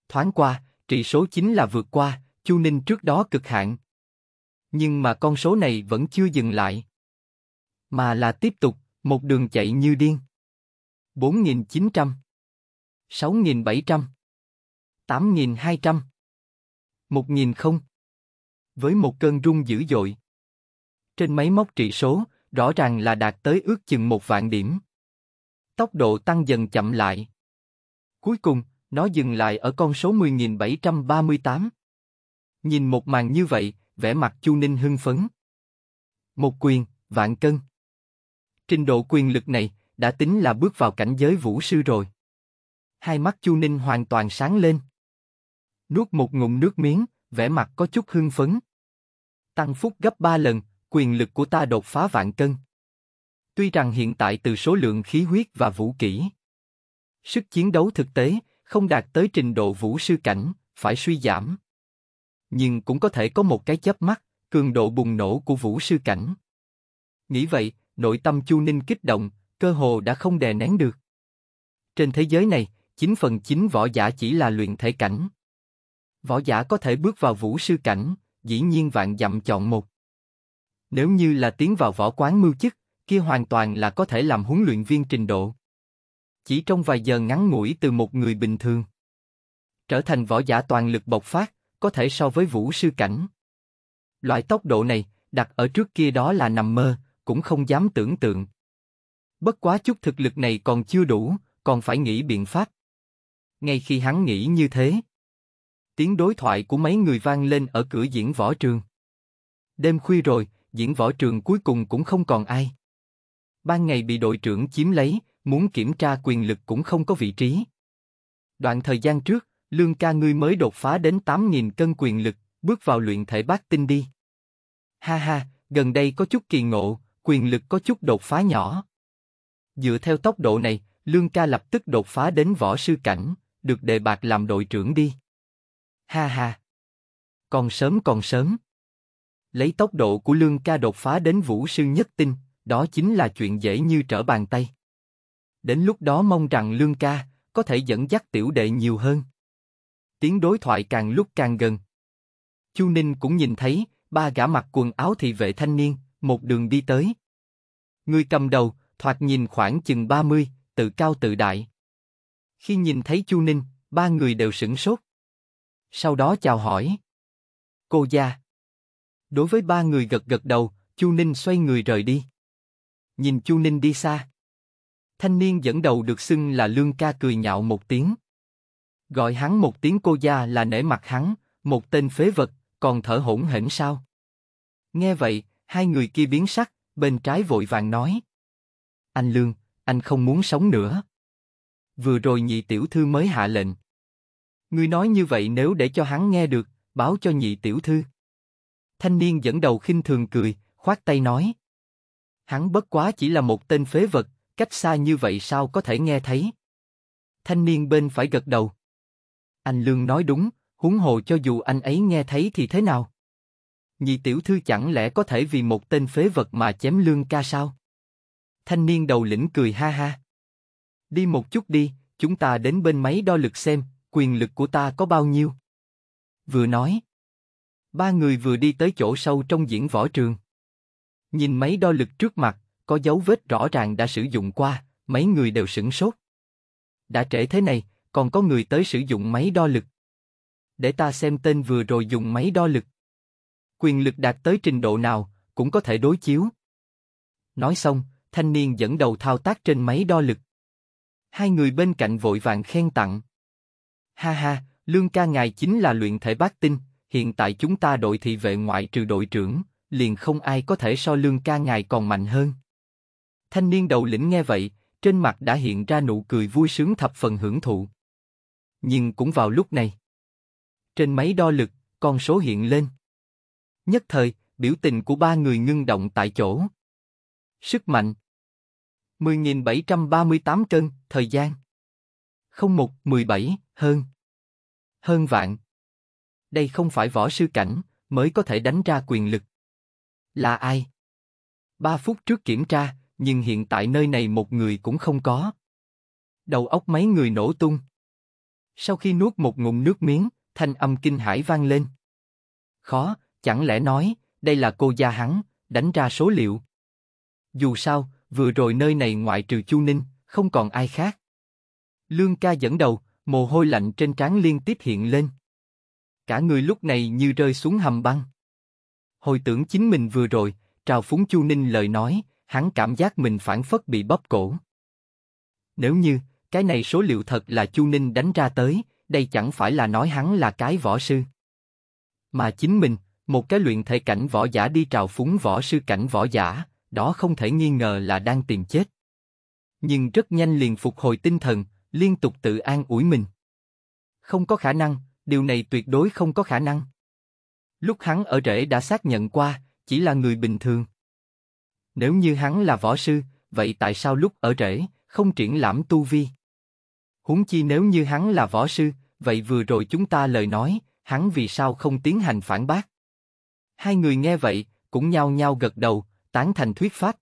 Thoáng qua, Trị số chính là vượt qua, Chu Ninh trước đó cực hạn. Nhưng mà con số này vẫn chưa dừng lại. Mà là tiếp tục, một đường chạy như điên. 4.900 6.700 8.200 1.000 Với một cơn rung dữ dội. Trên máy móc trị số, rõ ràng là đạt tới ước chừng một vạn điểm. Tốc độ tăng dần chậm lại. Cuối cùng, nó dừng lại ở con số 10.738. Nhìn một màn như vậy, vẻ mặt Chu Ninh hưng phấn. Một quyền, vạn cân. Trình độ quyền lực này đã tính là bước vào cảnh giới vũ sư rồi. Hai mắt Chu Ninh hoàn toàn sáng lên. Nuốt một ngụm nước miếng, vẻ mặt có chút hưng phấn. Tăng phúc gấp ba lần, quyền lực của ta đột phá vạn cân. Tuy rằng hiện tại từ số lượng khí huyết và vũ kỹ, sức chiến đấu thực tế không đạt tới trình độ vũ sư cảnh, phải suy giảm. Nhưng cũng có thể có một cái chớp mắt, cường độ bùng nổ của vũ sư cảnh. Nghĩ vậy, nội tâm Chu Ninh kích động, cơ hồ đã không đè nén được. Trên thế giới này, 9 phần 9 võ giả chỉ là luyện thể cảnh. Võ giả có thể bước vào vũ sư cảnh, dĩ nhiên vạn dặm chọn một. Nếu như là tiến vào võ quán mưu chức, kia hoàn toàn là có thể làm huấn luyện viên trình độ chỉ trong vài giờ ngắn ngủi từ một người bình thường trở thành võ giả toàn lực bộc phát, có thể so với vũ sư cảnh. Loại tốc độ này đặt ở trước kia đó là nằm mơ, cũng không dám tưởng tượng. Bất quá chút thực lực này còn chưa đủ, còn phải nghĩ biện pháp. Ngay khi hắn nghĩ như thế, tiếng đối thoại của mấy người vang lên ở cửa diễn võ trường. Đêm khuya rồi, diễn võ trường cuối cùng cũng không còn ai. Ban ngày bị đội trưởng chiếm lấy, muốn kiểm tra quyền lực cũng không có vị trí. Đoạn thời gian trước, lương ca ngươi mới đột phá đến 8.000 cân quyền lực, bước vào luyện thể bát tinh đi. Ha ha, gần đây có chút kỳ ngộ, quyền lực có chút đột phá nhỏ. Dựa theo tốc độ này, lương ca lập tức đột phá đến võ sư cảnh, được đề bạc làm đội trưởng đi. Ha ha. Còn sớm còn sớm. Lấy tốc độ của lương ca đột phá đến vũ sư nhất tinh, đó chính là chuyện dễ như trở bàn tay. Đến lúc đó mong rằng Lương ca có thể dẫn dắt tiểu đệ nhiều hơn. Tiếng đối thoại càng lúc càng gần. Chu Ninh cũng nhìn thấy ba gã mặc quần áo thị vệ thanh niên, một đường đi tới. Người cầm đầu, thoạt nhìn khoảng chừng 30, tự cao tự đại. Khi nhìn thấy Chu Ninh, ba người đều sửng sốt. Sau đó chào hỏi. Cô gia. Đối với ba người gật gật đầu, Chu Ninh xoay người rời đi. Nhìn Chu Ninh đi xa. Thanh niên dẫn đầu được xưng là Lương Ca cười nhạo một tiếng. Gọi hắn một tiếng cô gia là nể mặt hắn, một tên phế vật, còn thở hổn hển sao? Nghe vậy, hai người kia biến sắc, bên trái vội vàng nói. Anh Lương, anh không muốn sống nữa. Vừa rồi nhị tiểu thư mới hạ lệnh. Ngươi nói như vậy nếu để cho hắn nghe được, báo cho nhị tiểu thư. Thanh niên dẫn đầu khinh thường cười, khoát tay nói. Hắn bất quá chỉ là một tên phế vật, cách xa như vậy sao có thể nghe thấy? Thanh niên bên phải gật đầu. Anh Lương nói đúng, huống hồ cho dù anh ấy nghe thấy thì thế nào? Nhị tiểu thư chẳng lẽ có thể vì một tên phế vật mà chém Lương ca sao? Thanh niên đầu lĩnh cười ha ha. Đi một chút đi, chúng ta đến bên máy đo lực xem, quyền lực của ta có bao nhiêu. Vừa nói. Ba người vừa đi tới chỗ sâu trong diễn võ trường. Nhìn máy đo lực trước mặt, có dấu vết rõ ràng đã sử dụng qua, mấy người đều sửng sốt. Đã trễ thế này, còn có người tới sử dụng máy đo lực. Để ta xem tên vừa rồi dùng máy đo lực. Quyền lực đạt tới trình độ nào, cũng có thể đối chiếu. Nói xong, thanh niên dẫn đầu thao tác trên máy đo lực. Hai người bên cạnh vội vàng khen tặng. Ha ha, lương ca ngài chính là luyện thể bát tinh, hiện tại chúng ta đội thị vệ ngoại trừ đội trưởng, liền không ai có thể so lương ca ngài còn mạnh hơn. Thanh niên đầu lĩnh nghe vậy, trên mặt đã hiện ra nụ cười vui sướng thập phần hưởng thụ. Nhưng cũng vào lúc này, trên máy đo lực, con số hiện lên. Nhất thời, biểu tình của ba người ngưng động tại chỗ. Sức mạnh 10.738 cân, thời gian 01:17. hơn Hơn vạn Đây không phải võ sư cảnh, mới có thể đánh ra quyền lực. Là ai? Ba phút trước kiểm tra, nhưng hiện tại nơi này một người cũng không có. Đầu óc mấy người nổ tung. Sau khi nuốt một ngụm nước miếng, thanh âm kinh hải vang lên. Khó, chẳng lẽ nói, đây là cô gia hắn, đánh ra số liệu. Dù sao, vừa rồi nơi này ngoại trừ Chu Ninh, không còn ai khác. Lương ca dẫn đầu, mồ hôi lạnh trên trán liên tiếp hiện lên. Cả người lúc này như rơi xuống hầm băng. Hồi tưởng chính mình vừa rồi, trào phúng Chu Ninh lời nói, hắn cảm giác mình phản phất bị bóp cổ. Nếu như, cái này số liệu thật là Chu Ninh đánh ra tới, đây chẳng phải là nói hắn là cái võ sư. Mà chính mình, một cái luyện thể cảnh võ giả đi trào phúng võ sư cảnh võ giả, đó không thể nghi ngờ là đang tìm chết. Nhưng rất nhanh liền phục hồi tinh thần, liên tục tự an ủi mình. Không có khả năng, điều này tuyệt đối không có khả năng. Lúc hắn ở rễ đã xác nhận qua, chỉ là người bình thường. Nếu như hắn là võ sư, vậy tại sao lúc ở rễ, không triển lãm tu vi? Huống chi nếu như hắn là võ sư, vậy vừa rồi chúng ta lời nói, hắn vì sao không tiến hành phản bác? Hai người nghe vậy, cũng nhao nhao gật đầu, tán thành thuyết pháp.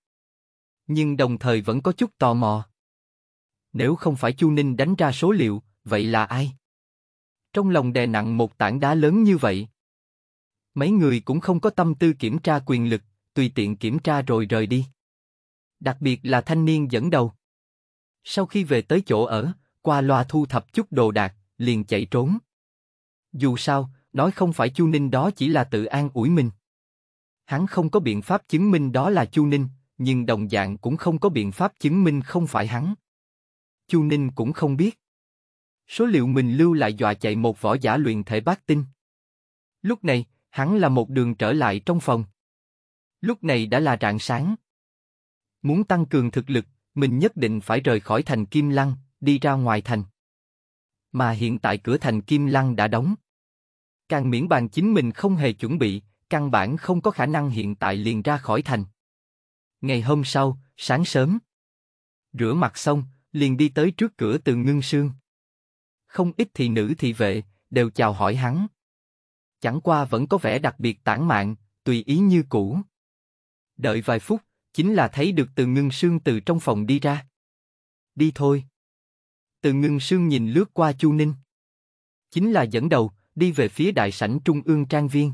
Nhưng đồng thời vẫn có chút tò mò. Nếu không phải Chu Ninh đánh ra số liệu, vậy là ai? Trong lòng đè nặng một tảng đá lớn như vậy. Mấy người cũng không có tâm tư kiểm tra quyền lực, tùy tiện kiểm tra rồi rời đi. Đặc biệt là thanh niên dẫn đầu. Sau khi về tới chỗ ở, qua loa thu thập chút đồ đạc, liền chạy trốn. Dù sao, nói không phải Chu Ninh đó chỉ là tự an ủi mình. Hắn không có biện pháp chứng minh đó là Chu Ninh, nhưng đồng dạng cũng không có biện pháp chứng minh không phải hắn. Chu Ninh cũng không biết. Số liệu mình lưu lại dọa chạy một võ giả luyện thể bát tinh. Lúc này, hắn là một đường trở lại trong phòng. Lúc này đã là rạng sáng. Muốn tăng cường thực lực, mình nhất định phải rời khỏi thành Kim Lăng, đi ra ngoài thành. Mà hiện tại cửa thành Kim Lăng đã đóng. Càng miễn bàn chính mình không hề chuẩn bị, căn bản không có khả năng hiện tại liền ra khỏi thành. Ngày hôm sau, sáng sớm, rửa mặt xong, liền đi tới trước cửa từ ngưng sương. Không ít thị nữ thị vệ, đều chào hỏi hắn. Chẳng qua vẫn có vẻ đặc biệt tản mạn, tùy ý như cũ đợi vài phút, chính là thấy được từ ngưng sương từ trong phòng đi ra. Đi thôi. Từ ngưng sương nhìn lướt qua Chu Ninh. Chính là dẫn đầu, đi về phía đại sảnh trung ương trang viên.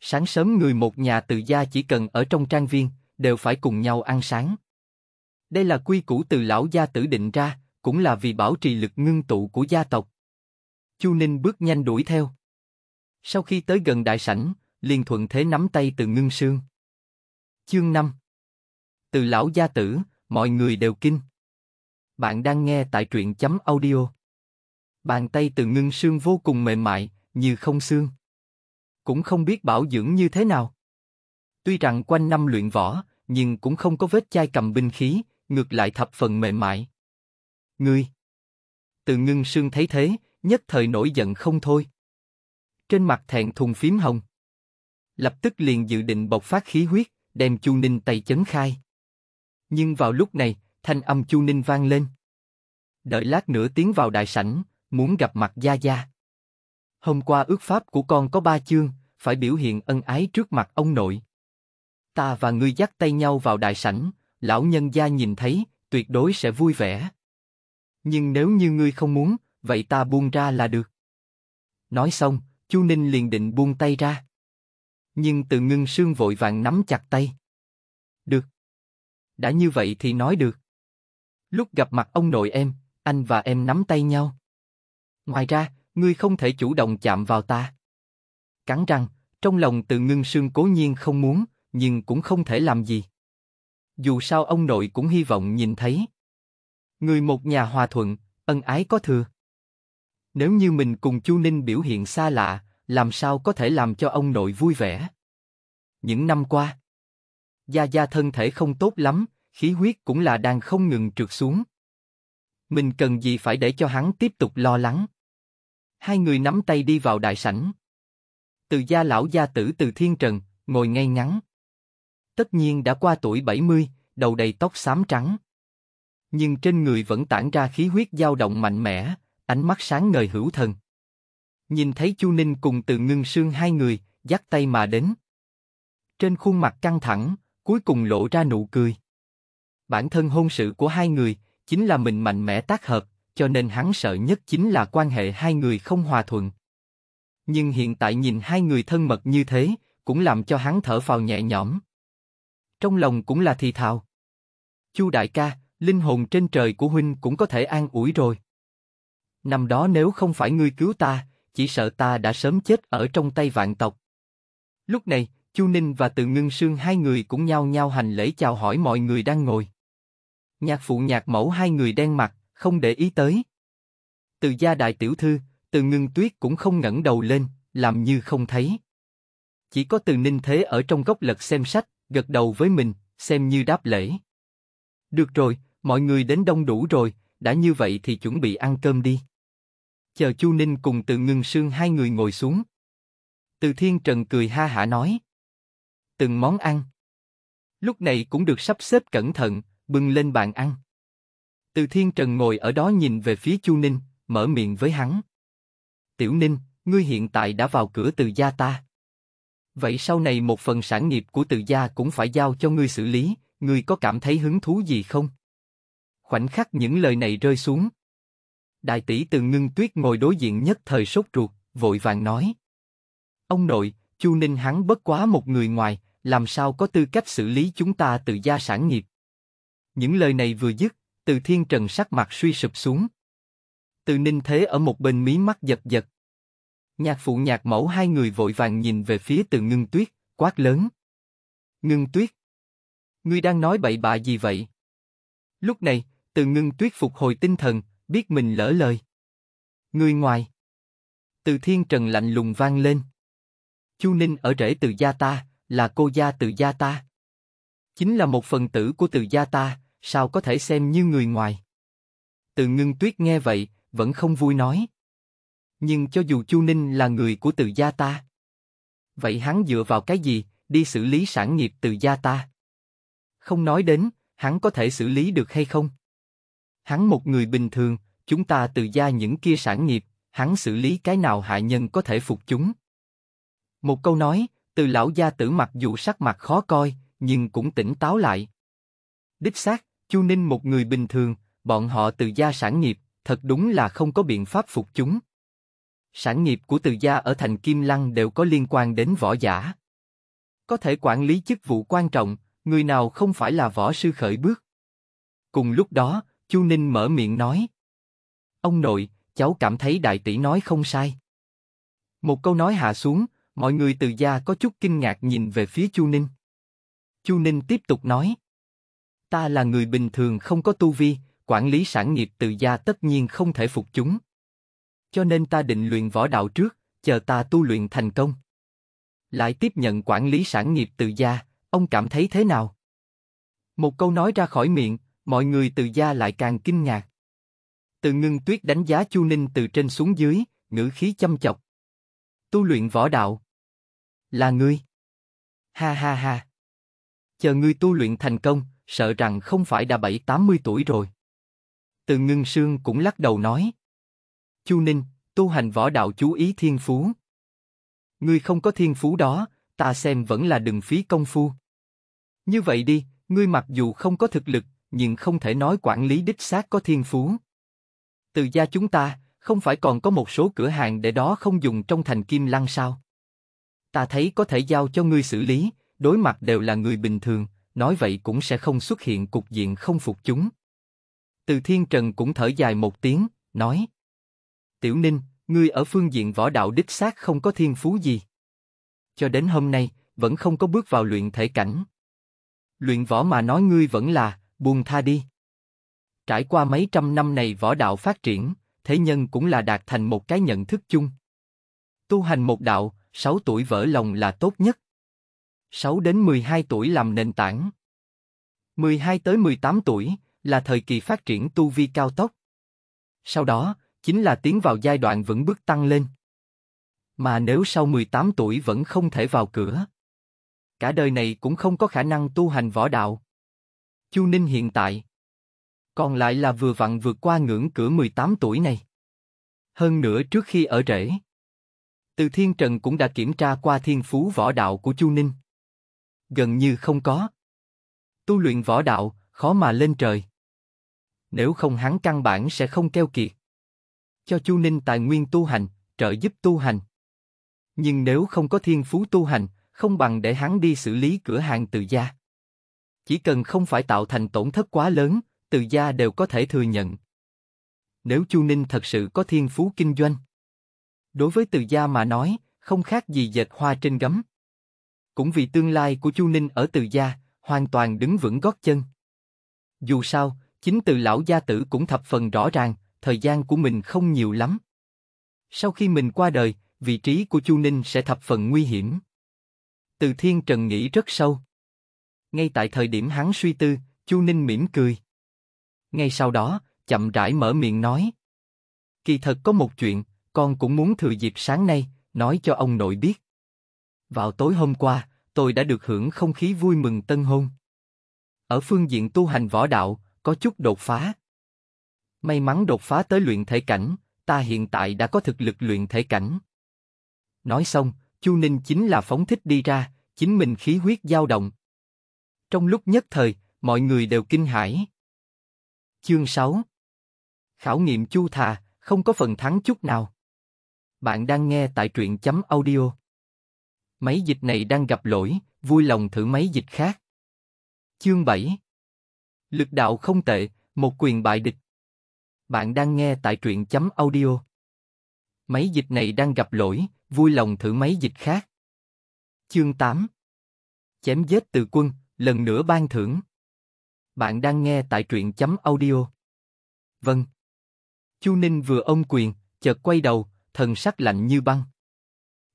Sáng sớm người một nhà từ gia chỉ cần ở trong trang viên, đều phải cùng nhau ăn sáng. Đây là quy củ từ lão gia tử định ra, cũng là vì bảo trì lực ngưng tụ của gia tộc. Chu Ninh bước nhanh đuổi theo. Sau khi tới gần đại sảnh, liền thuận thế nắm tay từ ngưng sương. Chương 5 Từ lão gia tử, mọi người đều kinh. Bạn đang nghe tại truyện chấm audio. Bàn tay từ ngưng sương vô cùng mềm mại, như không xương. Cũng không biết bảo dưỡng như thế nào. Tuy rằng quanh năm luyện võ, nhưng cũng không có vết chai cầm binh khí, ngược lại thập phần mềm mại. Ngươi! Từ ngưng sương thấy thế, nhất thời nổi giận không thôi. Trên mặt thẹn thùng phím hồng. Lập tức liền dự định bộc phát khí huyết, đem Chu Ninh tay chấn khai. Nhưng vào lúc này, thanh âm Chu Ninh vang lên. Đợi lát nữa tiến vào đại sảnh, muốn gặp mặt Gia Gia. Hôm qua ước pháp của con có ba chương, phải biểu hiện ân ái trước mặt ông nội. Ta và ngươi dắt tay nhau vào đại sảnh, lão nhân gia nhìn thấy, tuyệt đối sẽ vui vẻ. Nhưng nếu như ngươi không muốn, vậy ta buông ra là được. Nói xong, Chu Ninh liền định buông tay ra nhưng từ ngưng sương vội vàng nắm chặt tay. Được. Đã như vậy thì nói được. Lúc gặp mặt ông nội em, anh và em nắm tay nhau. Ngoài ra, ngươi không thể chủ động chạm vào ta. Cắn răng, trong lòng từ ngưng sương cố nhiên không muốn, nhưng cũng không thể làm gì. Dù sao ông nội cũng hy vọng nhìn thấy. Người một nhà hòa thuận, ân ái có thừa. Nếu như mình cùng Chu Ninh biểu hiện xa lạ, làm sao có thể làm cho ông nội vui vẻ? Những năm qua, Gia Gia thân thể không tốt lắm, khí huyết cũng là đang không ngừng trượt xuống. Mình cần gì phải để cho hắn tiếp tục lo lắng? Hai người nắm tay đi vào đại sảnh. Từ gia lão gia tử từ thiên trần, ngồi ngay ngắn. Tất nhiên đã qua tuổi 70, đầu đầy tóc xám trắng. Nhưng trên người vẫn tản ra khí huyết dao động mạnh mẽ, ánh mắt sáng ngời hữu thần nhìn thấy Chu Ninh cùng Từ Ngưng Sương hai người, dắt tay mà đến. Trên khuôn mặt căng thẳng, cuối cùng lộ ra nụ cười. Bản thân hôn sự của hai người chính là mình mạnh mẽ tác hợp, cho nên hắn sợ nhất chính là quan hệ hai người không hòa thuận. Nhưng hiện tại nhìn hai người thân mật như thế, cũng làm cho hắn thở phào nhẹ nhõm. Trong lòng cũng là thì thào. Chu đại ca, linh hồn trên trời của huynh cũng có thể an ủi rồi. Năm đó nếu không phải ngươi cứu ta, chỉ sợ ta đã sớm chết ở trong tay vạn tộc. Lúc này, Chu Ninh và Từ Ngưng Sương hai người cũng nhao nhao hành lễ chào hỏi mọi người đang ngồi. Nhạc phụ nhạc mẫu hai người đen mặt, không để ý tới. Từ gia đại tiểu thư, Từ Ngưng Tuyết cũng không ngẩng đầu lên, làm như không thấy. Chỉ có Từ Ninh Thế ở trong góc lật xem sách, gật đầu với mình, xem như đáp lễ. Được rồi, mọi người đến đông đủ rồi, đã như vậy thì chuẩn bị ăn cơm đi chờ Chu Ninh cùng Từ Ngưng Sương hai người ngồi xuống. Từ Thiên Trần cười ha hả nói. Từng món ăn. Lúc này cũng được sắp xếp cẩn thận, bưng lên bàn ăn. Từ Thiên Trần ngồi ở đó nhìn về phía Chu Ninh, mở miệng với hắn. Tiểu Ninh, ngươi hiện tại đã vào cửa từ gia ta. Vậy sau này một phần sản nghiệp của từ gia cũng phải giao cho ngươi xử lý, ngươi có cảm thấy hứng thú gì không? Khoảnh khắc những lời này rơi xuống, Đại tỷ từ ngưng tuyết ngồi đối diện nhất thời sốt ruột, vội vàng nói. Ông nội, Chu Ninh hắn bất quá một người ngoài, làm sao có tư cách xử lý chúng ta từ gia sản nghiệp. Những lời này vừa dứt, từ thiên trần sắc mặt suy sụp xuống. Từ ninh thế ở một bên mí mắt giật giật. Nhạc phụ nhạc mẫu hai người vội vàng nhìn về phía từ ngưng tuyết, quát lớn. Ngưng tuyết! Ngươi đang nói bậy bạ gì vậy? Lúc này, từ ngưng tuyết phục hồi tinh thần, biết mình lỡ lời. Người ngoài. Từ thiên trần lạnh lùng vang lên. Chu Ninh ở rễ từ gia ta, là cô gia từ gia ta. Chính là một phần tử của từ gia ta, sao có thể xem như người ngoài. Từ ngưng tuyết nghe vậy, vẫn không vui nói. Nhưng cho dù Chu Ninh là người của từ gia ta, vậy hắn dựa vào cái gì đi xử lý sản nghiệp từ gia ta? Không nói đến, hắn có thể xử lý được hay không? hắn một người bình thường, chúng ta từ gia những kia sản nghiệp, hắn xử lý cái nào hạ nhân có thể phục chúng. Một câu nói, từ lão gia tử mặc dù sắc mặt khó coi, nhưng cũng tỉnh táo lại. Đích xác, Chu Ninh một người bình thường, bọn họ từ gia sản nghiệp, thật đúng là không có biện pháp phục chúng. Sản nghiệp của từ gia ở thành Kim Lăng đều có liên quan đến võ giả. Có thể quản lý chức vụ quan trọng, người nào không phải là võ sư khởi bước. Cùng lúc đó, Chu Ninh mở miệng nói. Ông nội, cháu cảm thấy đại tỷ nói không sai. Một câu nói hạ xuống, mọi người từ gia có chút kinh ngạc nhìn về phía Chu Ninh. Chu Ninh tiếp tục nói. Ta là người bình thường không có tu vi, quản lý sản nghiệp từ gia tất nhiên không thể phục chúng. Cho nên ta định luyện võ đạo trước, chờ ta tu luyện thành công. Lại tiếp nhận quản lý sản nghiệp từ gia, ông cảm thấy thế nào? Một câu nói ra khỏi miệng, Mọi người từ gia lại càng kinh ngạc. Từ ngưng tuyết đánh giá Chu Ninh từ trên xuống dưới, ngữ khí châm chọc. Tu luyện võ đạo. Là ngươi. Ha ha ha. Chờ ngươi tu luyện thành công, sợ rằng không phải đã bảy tám mươi tuổi rồi. Từ ngưng sương cũng lắc đầu nói. Chu Ninh, tu hành võ đạo chú ý thiên phú. Ngươi không có thiên phú đó, ta xem vẫn là đừng phí công phu. Như vậy đi, ngươi mặc dù không có thực lực nhưng không thể nói quản lý đích xác có thiên phú. Từ gia chúng ta, không phải còn có một số cửa hàng để đó không dùng trong thành kim lăng sao? Ta thấy có thể giao cho ngươi xử lý, đối mặt đều là người bình thường, nói vậy cũng sẽ không xuất hiện cục diện không phục chúng. Từ Thiên Trần cũng thở dài một tiếng, nói: Tiểu Ninh, ngươi ở phương diện võ đạo đích xác không có thiên phú gì. Cho đến hôm nay, vẫn không có bước vào luyện thể cảnh. Luyện võ mà nói ngươi vẫn là, buông tha đi. Trải qua mấy trăm năm này võ đạo phát triển, thế nhân cũng là đạt thành một cái nhận thức chung. Tu hành một đạo, 6 tuổi vỡ lòng là tốt nhất. 6 đến 12 tuổi làm nền tảng. 12 tới 18 tuổi là thời kỳ phát triển tu vi cao tốc. Sau đó, chính là tiến vào giai đoạn vững bước tăng lên. Mà nếu sau 18 tuổi vẫn không thể vào cửa, cả đời này cũng không có khả năng tu hành võ đạo. Chu Ninh hiện tại. Còn lại là vừa vặn vượt qua ngưỡng cửa 18 tuổi này. Hơn nữa trước khi ở rễ. Từ Thiên Trần cũng đã kiểm tra qua thiên phú võ đạo của Chu Ninh. Gần như không có. Tu luyện võ đạo, khó mà lên trời. Nếu không hắn căn bản sẽ không keo kiệt. Cho Chu Ninh tài nguyên tu hành, trợ giúp tu hành. Nhưng nếu không có thiên phú tu hành, không bằng để hắn đi xử lý cửa hàng từ gia chỉ cần không phải tạo thành tổn thất quá lớn, từ gia đều có thể thừa nhận. Nếu Chu Ninh thật sự có thiên phú kinh doanh, đối với từ gia mà nói, không khác gì dệt hoa trên gấm. Cũng vì tương lai của Chu Ninh ở từ gia, hoàn toàn đứng vững gót chân. Dù sao, chính từ lão gia tử cũng thập phần rõ ràng, thời gian của mình không nhiều lắm. Sau khi mình qua đời, vị trí của Chu Ninh sẽ thập phần nguy hiểm. Từ Thiên Trần nghĩ rất sâu. Ngay tại thời điểm hắn suy tư, Chu Ninh mỉm cười. Ngay sau đó, chậm rãi mở miệng nói. Kỳ thật có một chuyện, con cũng muốn thừa dịp sáng nay, nói cho ông nội biết. Vào tối hôm qua, tôi đã được hưởng không khí vui mừng tân hôn. Ở phương diện tu hành võ đạo, có chút đột phá. May mắn đột phá tới luyện thể cảnh, ta hiện tại đã có thực lực luyện thể cảnh. Nói xong, Chu Ninh chính là phóng thích đi ra, chính mình khí huyết dao động. Trong lúc nhất thời, mọi người đều kinh hãi. Chương 6 Khảo nghiệm Chu Thà, không có phần thắng chút nào. Bạn đang nghe tại truyện chấm audio. Máy dịch này đang gặp lỗi, vui lòng thử máy dịch khác. Chương 7 Lực đạo không tệ, một quyền bại địch. Bạn đang nghe tại truyện chấm audio. Máy dịch này đang gặp lỗi, vui lòng thử máy dịch khác. Chương 8 Chém giết từ quân, lần nữa ban thưởng. Bạn đang nghe tại truyện chấm audio. Vâng. Chu Ninh vừa ôm quyền, chợt quay đầu, thần sắc lạnh như băng.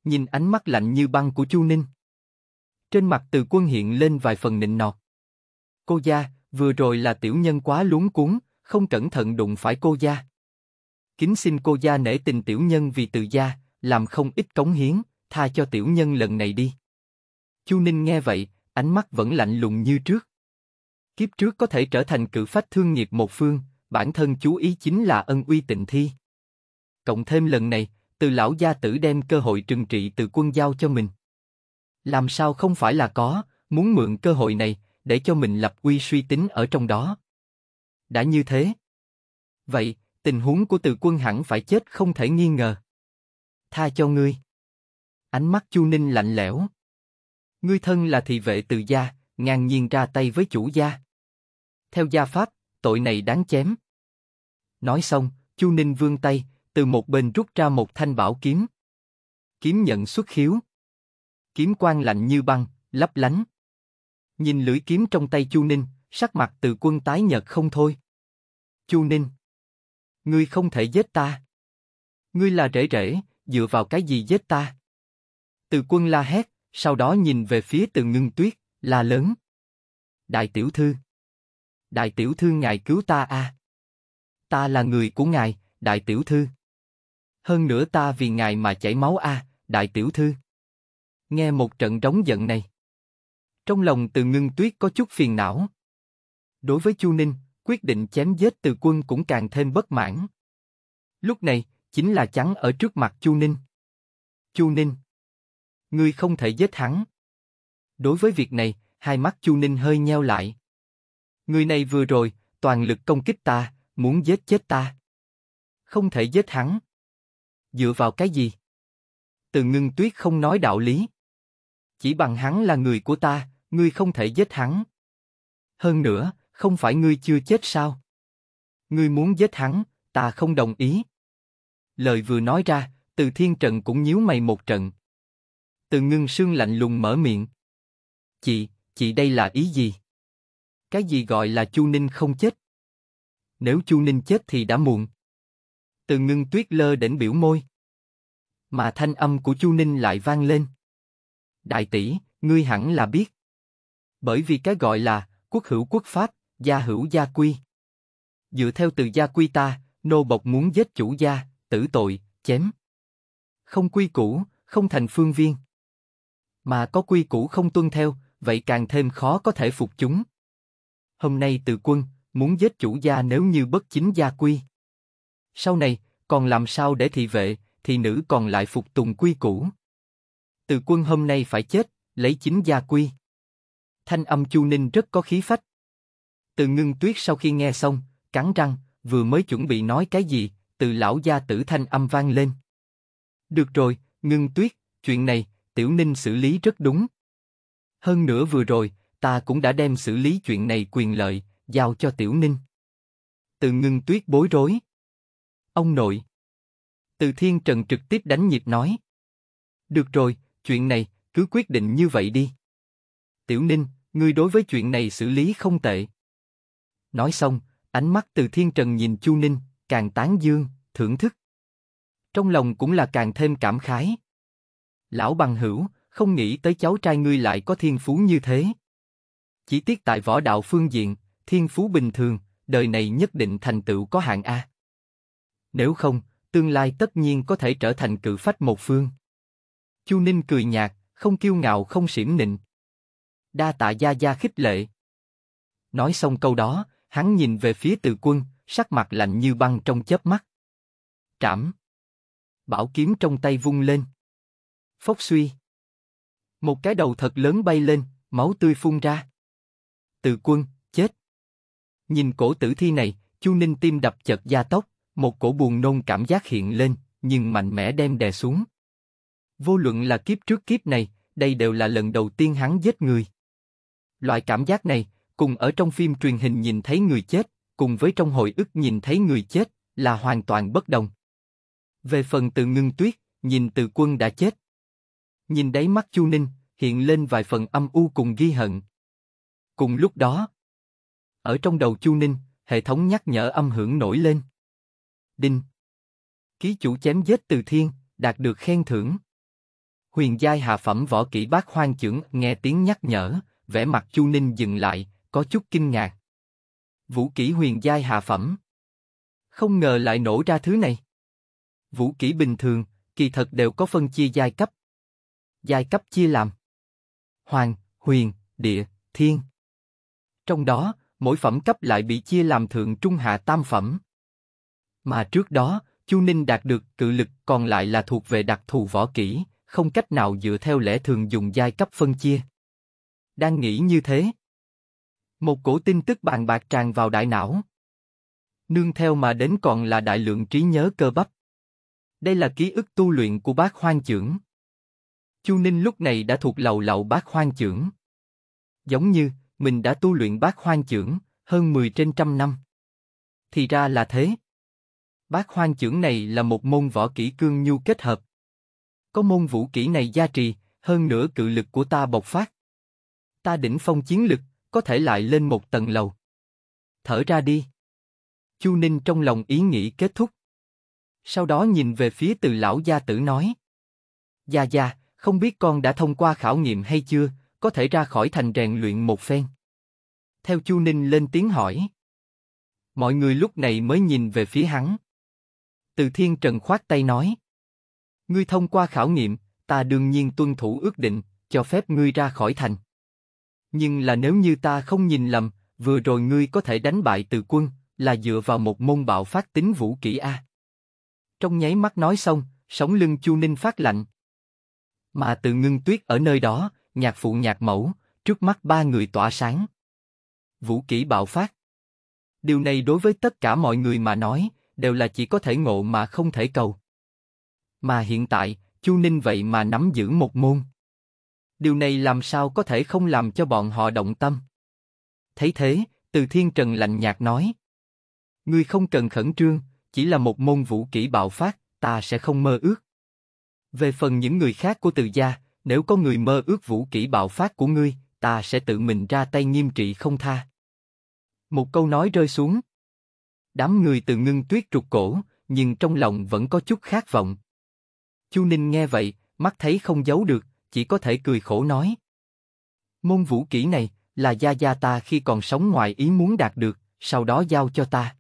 Nhìn ánh mắt lạnh như băng của Chu Ninh. Trên mặt từ quân hiện lên vài phần nịnh nọt. Cô gia, vừa rồi là tiểu nhân quá luống cuốn, không cẩn thận đụng phải cô gia. Kính xin cô gia nể tình tiểu nhân vì từ gia, làm không ít cống hiến, tha cho tiểu nhân lần này đi. Chu Ninh nghe vậy, ánh mắt vẫn lạnh lùng như trước. Kiếp trước có thể trở thành cử phách thương nghiệp một phương, bản thân chú ý chính là ân uy tịnh thi. Cộng thêm lần này, từ lão gia tử đem cơ hội trừng trị từ quân giao cho mình. Làm sao không phải là có, muốn mượn cơ hội này, để cho mình lập uy suy tính ở trong đó. Đã như thế. Vậy, tình huống của từ quân hẳn phải chết không thể nghi ngờ. Tha cho ngươi. Ánh mắt Chu Ninh lạnh lẽo ngươi thân là thị vệ từ gia, ngang nhiên ra tay với chủ gia. Theo gia pháp, tội này đáng chém. Nói xong, Chu Ninh vươn tay, từ một bên rút ra một thanh bảo kiếm. Kiếm nhận xuất khiếu. Kiếm quang lạnh như băng, lấp lánh. Nhìn lưỡi kiếm trong tay Chu Ninh, sắc mặt từ quân tái nhợt không thôi. Chu Ninh. Ngươi không thể giết ta. Ngươi là rể rể, dựa vào cái gì giết ta? Từ quân la hét, sau đó nhìn về phía từ ngưng tuyết, la lớn. Đại tiểu thư. Đại tiểu thư ngài cứu ta a. À? Ta là người của ngài, đại tiểu thư. Hơn nữa ta vì ngài mà chảy máu a, à, đại tiểu thư. Nghe một trận đóng giận này. Trong lòng từ ngưng tuyết có chút phiền não. Đối với Chu Ninh, quyết định chém giết từ quân cũng càng thêm bất mãn. Lúc này, chính là chắn ở trước mặt Chu Ninh. Chu Ninh Ngươi không thể giết hắn. Đối với việc này, hai mắt Chu Ninh hơi nheo lại. Người này vừa rồi, toàn lực công kích ta, muốn giết chết ta. Không thể giết hắn. Dựa vào cái gì? Từ ngưng tuyết không nói đạo lý. Chỉ bằng hắn là người của ta, ngươi không thể giết hắn. Hơn nữa, không phải ngươi chưa chết sao? Ngươi muốn giết hắn, ta không đồng ý. Lời vừa nói ra, từ thiên trận cũng nhíu mày một trận. Từ ngưng sương lạnh lùng mở miệng. Chị, chị đây là ý gì? Cái gì gọi là Chu Ninh không chết? Nếu Chu Ninh chết thì đã muộn. Từ ngưng tuyết lơ đỉnh biểu môi. Mà thanh âm của Chu Ninh lại vang lên. Đại tỷ, ngươi hẳn là biết. Bởi vì cái gọi là quốc hữu quốc pháp, gia hữu gia quy. Dựa theo từ gia quy ta, nô bộc muốn giết chủ gia, tử tội, chém. Không quy củ, không thành phương viên mà có quy củ không tuân theo, vậy càng thêm khó có thể phục chúng. Hôm nay từ quân, muốn giết chủ gia nếu như bất chính gia quy. Sau này, còn làm sao để thị vệ, thì nữ còn lại phục tùng quy củ. Từ quân hôm nay phải chết, lấy chính gia quy. Thanh âm Chu Ninh rất có khí phách. Từ ngưng tuyết sau khi nghe xong, cắn răng, vừa mới chuẩn bị nói cái gì, từ lão gia tử thanh âm vang lên. Được rồi, ngưng tuyết, chuyện này, Tiểu Ninh xử lý rất đúng. Hơn nữa vừa rồi, ta cũng đã đem xử lý chuyện này quyền lợi, giao cho Tiểu Ninh. Từ ngưng tuyết bối rối. Ông nội. Từ thiên trần trực tiếp đánh nhịp nói. Được rồi, chuyện này, cứ quyết định như vậy đi. Tiểu Ninh, ngươi đối với chuyện này xử lý không tệ. Nói xong, ánh mắt từ thiên trần nhìn Chu Ninh, càng tán dương, thưởng thức. Trong lòng cũng là càng thêm cảm khái. Lão bằng hữu, không nghĩ tới cháu trai ngươi lại có thiên phú như thế. Chỉ tiếc tại võ đạo phương diện, thiên phú bình thường, đời này nhất định thành tựu có hạng A. Nếu không, tương lai tất nhiên có thể trở thành cự phách một phương. Chu Ninh cười nhạt, không kiêu ngạo không xỉm nịnh. Đa tạ gia gia khích lệ. Nói xong câu đó, hắn nhìn về phía từ quân, sắc mặt lạnh như băng trong chớp mắt. Trảm. Bảo kiếm trong tay vung lên. Phốc suy. Một cái đầu thật lớn bay lên, máu tươi phun ra. Từ quân, chết. Nhìn cổ tử thi này, Chu Ninh tim đập chật, gia tốc, một cổ buồn nôn cảm giác hiện lên, nhưng mạnh mẽ đem đè xuống. Vô luận là kiếp trước kiếp này, đây đều là lần đầu tiên hắn giết người. Loại cảm giác này, cùng ở trong phim truyền hình nhìn thấy người chết, cùng với trong hồi ức nhìn thấy người chết, là hoàn toàn bất đồng. Về phần từ ngưng tuyết, nhìn từ quân đã chết, Nhìn đáy mắt Chu Ninh, hiện lên vài phần âm u cùng ghi hận. Cùng lúc đó, ở trong đầu Chu Ninh, hệ thống nhắc nhở âm hưởng nổi lên. Đinh. Ký chủ chém giết từ thiên, đạt được khen thưởng. Huyền giai hạ phẩm võ kỹ bác hoang trưởng nghe tiếng nhắc nhở, vẻ mặt Chu Ninh dừng lại, có chút kinh ngạc. Vũ kỹ huyền giai hạ phẩm. Không ngờ lại nổ ra thứ này. Vũ kỹ bình thường, kỳ thật đều có phân chia giai cấp, giai cấp chia làm hoàng, huyền, địa, thiên. Trong đó, mỗi phẩm cấp lại bị chia làm thượng trung hạ tam phẩm. Mà trước đó, Chu Ninh đạt được cự lực còn lại là thuộc về đặc thù võ kỹ, không cách nào dựa theo lẽ thường dùng giai cấp phân chia. Đang nghĩ như thế. Một cổ tin tức bàn bạc tràn vào đại não. Nương theo mà đến còn là đại lượng trí nhớ cơ bắp. Đây là ký ức tu luyện của bác hoang trưởng. Chu Ninh lúc này đã thuộc lầu lậu bát hoang trưởng. Giống như, mình đã tu luyện bát hoang trưởng, hơn 10 trên trăm năm. Thì ra là thế. Bát hoang trưởng này là một môn võ kỹ cương nhu kết hợp. Có môn vũ kỹ này gia trì, hơn nữa cự lực của ta bộc phát. Ta đỉnh phong chiến lực, có thể lại lên một tầng lầu. Thở ra đi. Chu Ninh trong lòng ý nghĩ kết thúc. Sau đó nhìn về phía từ lão gia tử nói. Gia gia, không biết con đã thông qua khảo nghiệm hay chưa, có thể ra khỏi thành rèn luyện một phen. Theo Chu Ninh lên tiếng hỏi. Mọi người lúc này mới nhìn về phía hắn. Từ Thiên Trần khoát tay nói. Ngươi thông qua khảo nghiệm, ta đương nhiên tuân thủ ước định, cho phép ngươi ra khỏi thành. Nhưng là nếu như ta không nhìn lầm, vừa rồi ngươi có thể đánh bại từ quân, là dựa vào một môn bạo phát tính vũ kỹ A. Trong nháy mắt nói xong, sống lưng Chu Ninh phát lạnh. Mà từ ngưng tuyết ở nơi đó, nhạc phụ nhạc mẫu, trước mắt ba người tỏa sáng. Vũ kỹ bạo phát. Điều này đối với tất cả mọi người mà nói, đều là chỉ có thể ngộ mà không thể cầu. Mà hiện tại, Chu Ninh vậy mà nắm giữ một môn. Điều này làm sao có thể không làm cho bọn họ động tâm. Thấy thế, từ thiên trần lạnh nhạt nói. Ngươi không cần khẩn trương, chỉ là một môn vũ kỹ bạo phát, ta sẽ không mơ ước. Về phần những người khác của từ gia, nếu có người mơ ước vũ kỹ bạo phát của ngươi, ta sẽ tự mình ra tay nghiêm trị không tha. Một câu nói rơi xuống. Đám người từ ngưng tuyết trục cổ, nhưng trong lòng vẫn có chút khát vọng. Chu Ninh nghe vậy, mắt thấy không giấu được, chỉ có thể cười khổ nói. Môn vũ kỹ này là gia gia ta khi còn sống ngoài ý muốn đạt được, sau đó giao cho ta.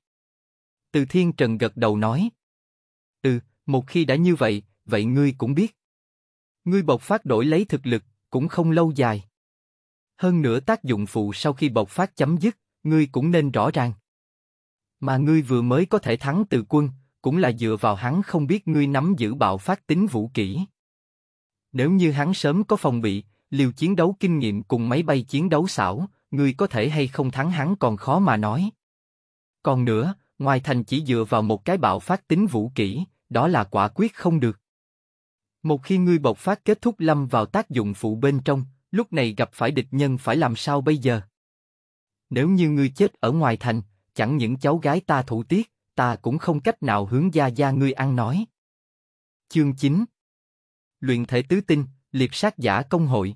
Từ Thiên Trần gật đầu nói. Ừ, một khi đã như vậy, vậy ngươi cũng biết. Ngươi bộc phát đổi lấy thực lực, cũng không lâu dài. Hơn nữa tác dụng phụ sau khi bộc phát chấm dứt, ngươi cũng nên rõ ràng. Mà ngươi vừa mới có thể thắng từ quân, cũng là dựa vào hắn không biết ngươi nắm giữ bạo phát tính vũ kỹ. Nếu như hắn sớm có phòng bị, liều chiến đấu kinh nghiệm cùng máy bay chiến đấu xảo, ngươi có thể hay không thắng hắn còn khó mà nói. Còn nữa, ngoài thành chỉ dựa vào một cái bạo phát tính vũ kỹ, đó là quả quyết không được. Một khi ngươi bộc phát kết thúc lâm vào tác dụng phụ bên trong, lúc này gặp phải địch nhân phải làm sao bây giờ? Nếu như ngươi chết ở ngoài thành, chẳng những cháu gái ta thủ tiết, ta cũng không cách nào hướng gia gia ngươi ăn nói. Chương 9 Luyện thể tứ tinh, liệt sát giả công hội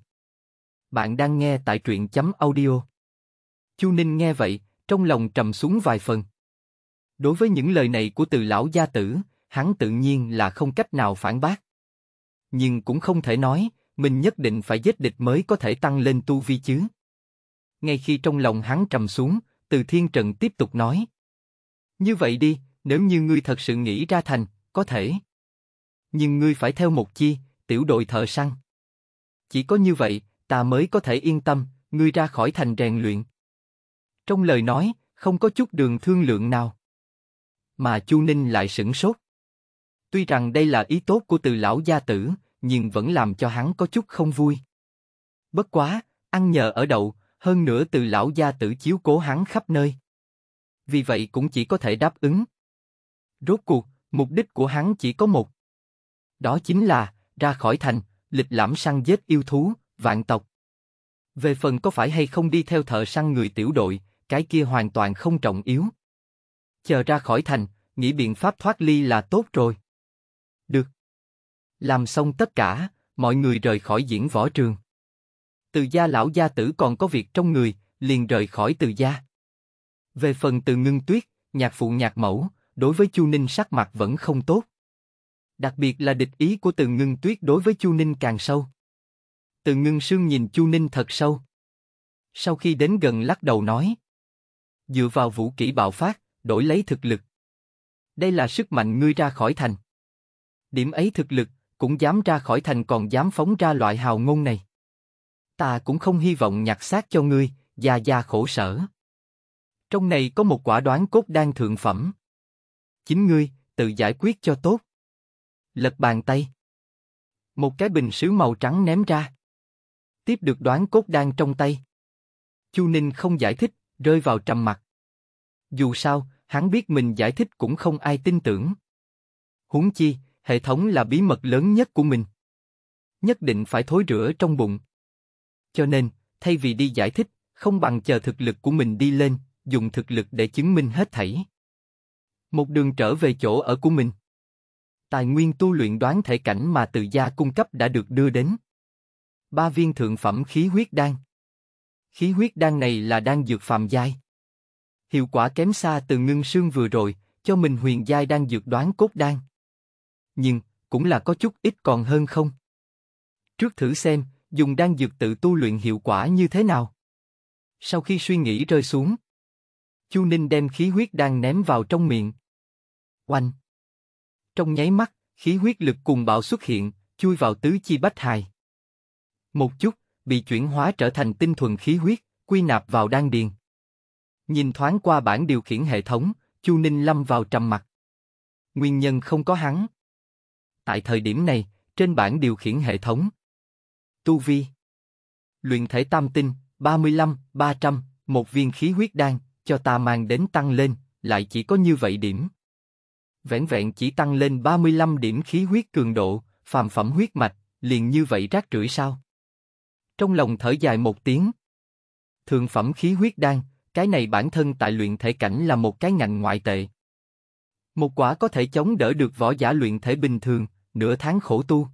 Bạn đang nghe tại truyện chấm audio. Chu Ninh nghe vậy, trong lòng trầm xuống vài phần. Đối với những lời này của từ lão gia tử, hắn tự nhiên là không cách nào phản bác nhưng cũng không thể nói, mình nhất định phải giết địch mới có thể tăng lên tu vi chứ. Ngay khi trong lòng hắn trầm xuống, từ thiên trần tiếp tục nói. Như vậy đi, nếu như ngươi thật sự nghĩ ra thành, có thể. Nhưng ngươi phải theo một chi, tiểu đội thợ săn. Chỉ có như vậy, ta mới có thể yên tâm, ngươi ra khỏi thành rèn luyện. Trong lời nói, không có chút đường thương lượng nào. Mà Chu Ninh lại sửng sốt. Tuy rằng đây là ý tốt của từ lão gia tử, nhưng vẫn làm cho hắn có chút không vui. Bất quá, ăn nhờ ở đậu, hơn nữa từ lão gia tử chiếu cố hắn khắp nơi. Vì vậy cũng chỉ có thể đáp ứng. Rốt cuộc, mục đích của hắn chỉ có một. Đó chính là, ra khỏi thành, lịch lãm săn giết yêu thú, vạn tộc. Về phần có phải hay không đi theo thợ săn người tiểu đội, cái kia hoàn toàn không trọng yếu. Chờ ra khỏi thành, nghĩ biện pháp thoát ly là tốt rồi. Làm xong tất cả, mọi người rời khỏi diễn võ trường. Từ gia lão gia tử còn có việc trong người, liền rời khỏi từ gia. Về phần từ ngưng tuyết, nhạc phụ nhạc mẫu, đối với Chu Ninh sắc mặt vẫn không tốt. Đặc biệt là địch ý của từ ngưng tuyết đối với Chu Ninh càng sâu. Từ ngưng sương nhìn Chu Ninh thật sâu. Sau khi đến gần lắc đầu nói. Dựa vào vũ kỹ bạo phát, đổi lấy thực lực. Đây là sức mạnh ngươi ra khỏi thành. Điểm ấy thực lực, cũng dám ra khỏi thành còn dám phóng ra loại hào ngôn này. Ta cũng không hy vọng nhặt xác cho ngươi, già già khổ sở. Trong này có một quả đoán cốt đang thượng phẩm. Chính ngươi, tự giải quyết cho tốt. Lật bàn tay. Một cái bình sứ màu trắng ném ra. Tiếp được đoán cốt đang trong tay. Chu Ninh không giải thích, rơi vào trầm mặt Dù sao, hắn biết mình giải thích cũng không ai tin tưởng. Huống chi, hệ thống là bí mật lớn nhất của mình. Nhất định phải thối rửa trong bụng. Cho nên, thay vì đi giải thích, không bằng chờ thực lực của mình đi lên, dùng thực lực để chứng minh hết thảy. Một đường trở về chỗ ở của mình. Tài nguyên tu luyện đoán thể cảnh mà từ gia cung cấp đã được đưa đến. Ba viên thượng phẩm khí huyết đan. Khí huyết đan này là đan dược phàm giai. Hiệu quả kém xa từ ngưng sương vừa rồi, cho mình huyền giai đan dược đoán cốt đan nhưng cũng là có chút ít còn hơn không. Trước thử xem, dùng đan dược tự tu luyện hiệu quả như thế nào. Sau khi suy nghĩ rơi xuống, Chu Ninh đem khí huyết đan ném vào trong miệng. Oanh! Trong nháy mắt, khí huyết lực cùng bạo xuất hiện, chui vào tứ chi bách hài. Một chút, bị chuyển hóa trở thành tinh thuần khí huyết, quy nạp vào đan điền. Nhìn thoáng qua bản điều khiển hệ thống, Chu Ninh lâm vào trầm mặt. Nguyên nhân không có hắn tại thời điểm này, trên bảng điều khiển hệ thống. Tu Vi Luyện thể tam tinh, 35, 300, một viên khí huyết đan, cho ta mang đến tăng lên, lại chỉ có như vậy điểm. Vẹn vẹn chỉ tăng lên 35 điểm khí huyết cường độ, phàm phẩm huyết mạch, liền như vậy rác rưởi sao? Trong lòng thở dài một tiếng. Thượng phẩm khí huyết đan, cái này bản thân tại luyện thể cảnh là một cái ngành ngoại tệ. Một quả có thể chống đỡ được võ giả luyện thể bình thường, nửa tháng khổ tu.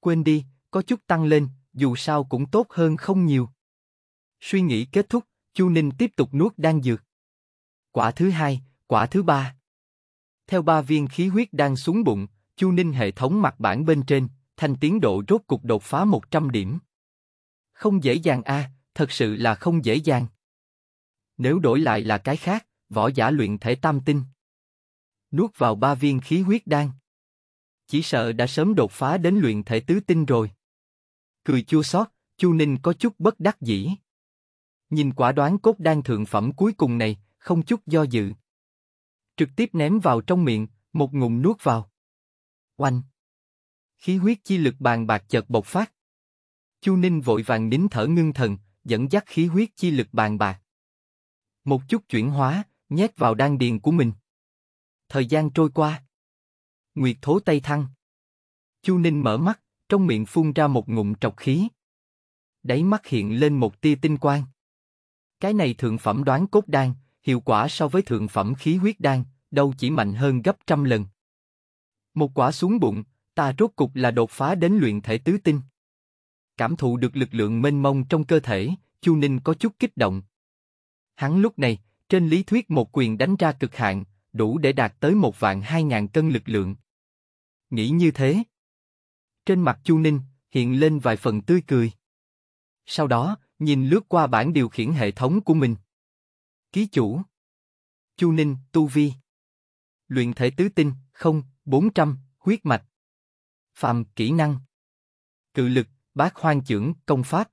Quên đi, có chút tăng lên, dù sao cũng tốt hơn không nhiều. Suy nghĩ kết thúc, Chu Ninh tiếp tục nuốt đan dược. Quả thứ hai, quả thứ ba. Theo ba viên khí huyết đang xuống bụng, Chu Ninh hệ thống mặt bản bên trên, thành tiến độ rốt cục đột phá 100 điểm. Không dễ dàng a, thật sự là không dễ dàng. Nếu đổi lại là cái khác, võ giả luyện thể tam tinh nuốt vào ba viên khí huyết đan. Chỉ sợ đã sớm đột phá đến luyện thể tứ tinh rồi. Cười chua xót, Chu Ninh có chút bất đắc dĩ. Nhìn quả đoán cốt đan thượng phẩm cuối cùng này, không chút do dự. Trực tiếp ném vào trong miệng, một ngụm nuốt vào. Oanh! Khí huyết chi lực bàn bạc chợt bộc phát. Chu Ninh vội vàng nín thở ngưng thần, dẫn dắt khí huyết chi lực bàn bạc. Một chút chuyển hóa, nhét vào đan điền của mình thời gian trôi qua. Nguyệt thố Tây Thăng. Chu Ninh mở mắt, trong miệng phun ra một ngụm trọc khí. Đáy mắt hiện lên một tia tinh quang. Cái này thượng phẩm đoán cốt đan, hiệu quả so với thượng phẩm khí huyết đan, đâu chỉ mạnh hơn gấp trăm lần. Một quả xuống bụng, ta rốt cục là đột phá đến luyện thể tứ tinh. Cảm thụ được lực lượng mênh mông trong cơ thể, Chu Ninh có chút kích động. Hắn lúc này, trên lý thuyết một quyền đánh ra cực hạn, đủ để đạt tới một vạn hai ngàn cân lực lượng. Nghĩ như thế. Trên mặt Chu Ninh, hiện lên vài phần tươi cười. Sau đó, nhìn lướt qua bảng điều khiển hệ thống của mình. Ký chủ. Chu Ninh, Tu Vi. Luyện thể tứ tinh, không, 400, huyết mạch. Phạm, kỹ năng. Cự lực, bác hoang trưởng, công pháp.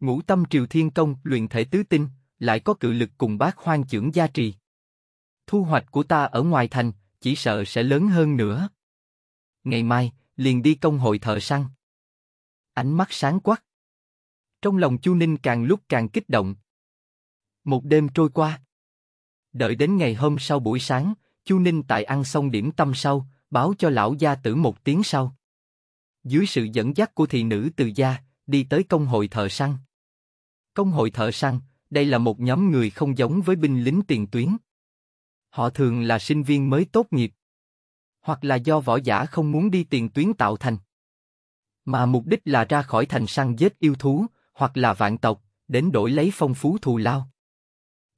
Ngũ tâm triều thiên công, luyện thể tứ tinh, lại có cự lực cùng bác hoang trưởng gia trì thu hoạch của ta ở ngoài thành, chỉ sợ sẽ lớn hơn nữa. Ngày mai, liền đi công hội thợ săn. Ánh mắt sáng quắc. Trong lòng Chu Ninh càng lúc càng kích động. Một đêm trôi qua. Đợi đến ngày hôm sau buổi sáng, Chu Ninh tại ăn xong điểm tâm sau, báo cho lão gia tử một tiếng sau. Dưới sự dẫn dắt của thị nữ từ gia, đi tới công hội thợ săn. Công hội thợ săn, đây là một nhóm người không giống với binh lính tiền tuyến. Họ thường là sinh viên mới tốt nghiệp, hoặc là do võ giả không muốn đi tiền tuyến tạo thành, mà mục đích là ra khỏi thành săn giết yêu thú, hoặc là vạn tộc, đến đổi lấy phong phú thù lao.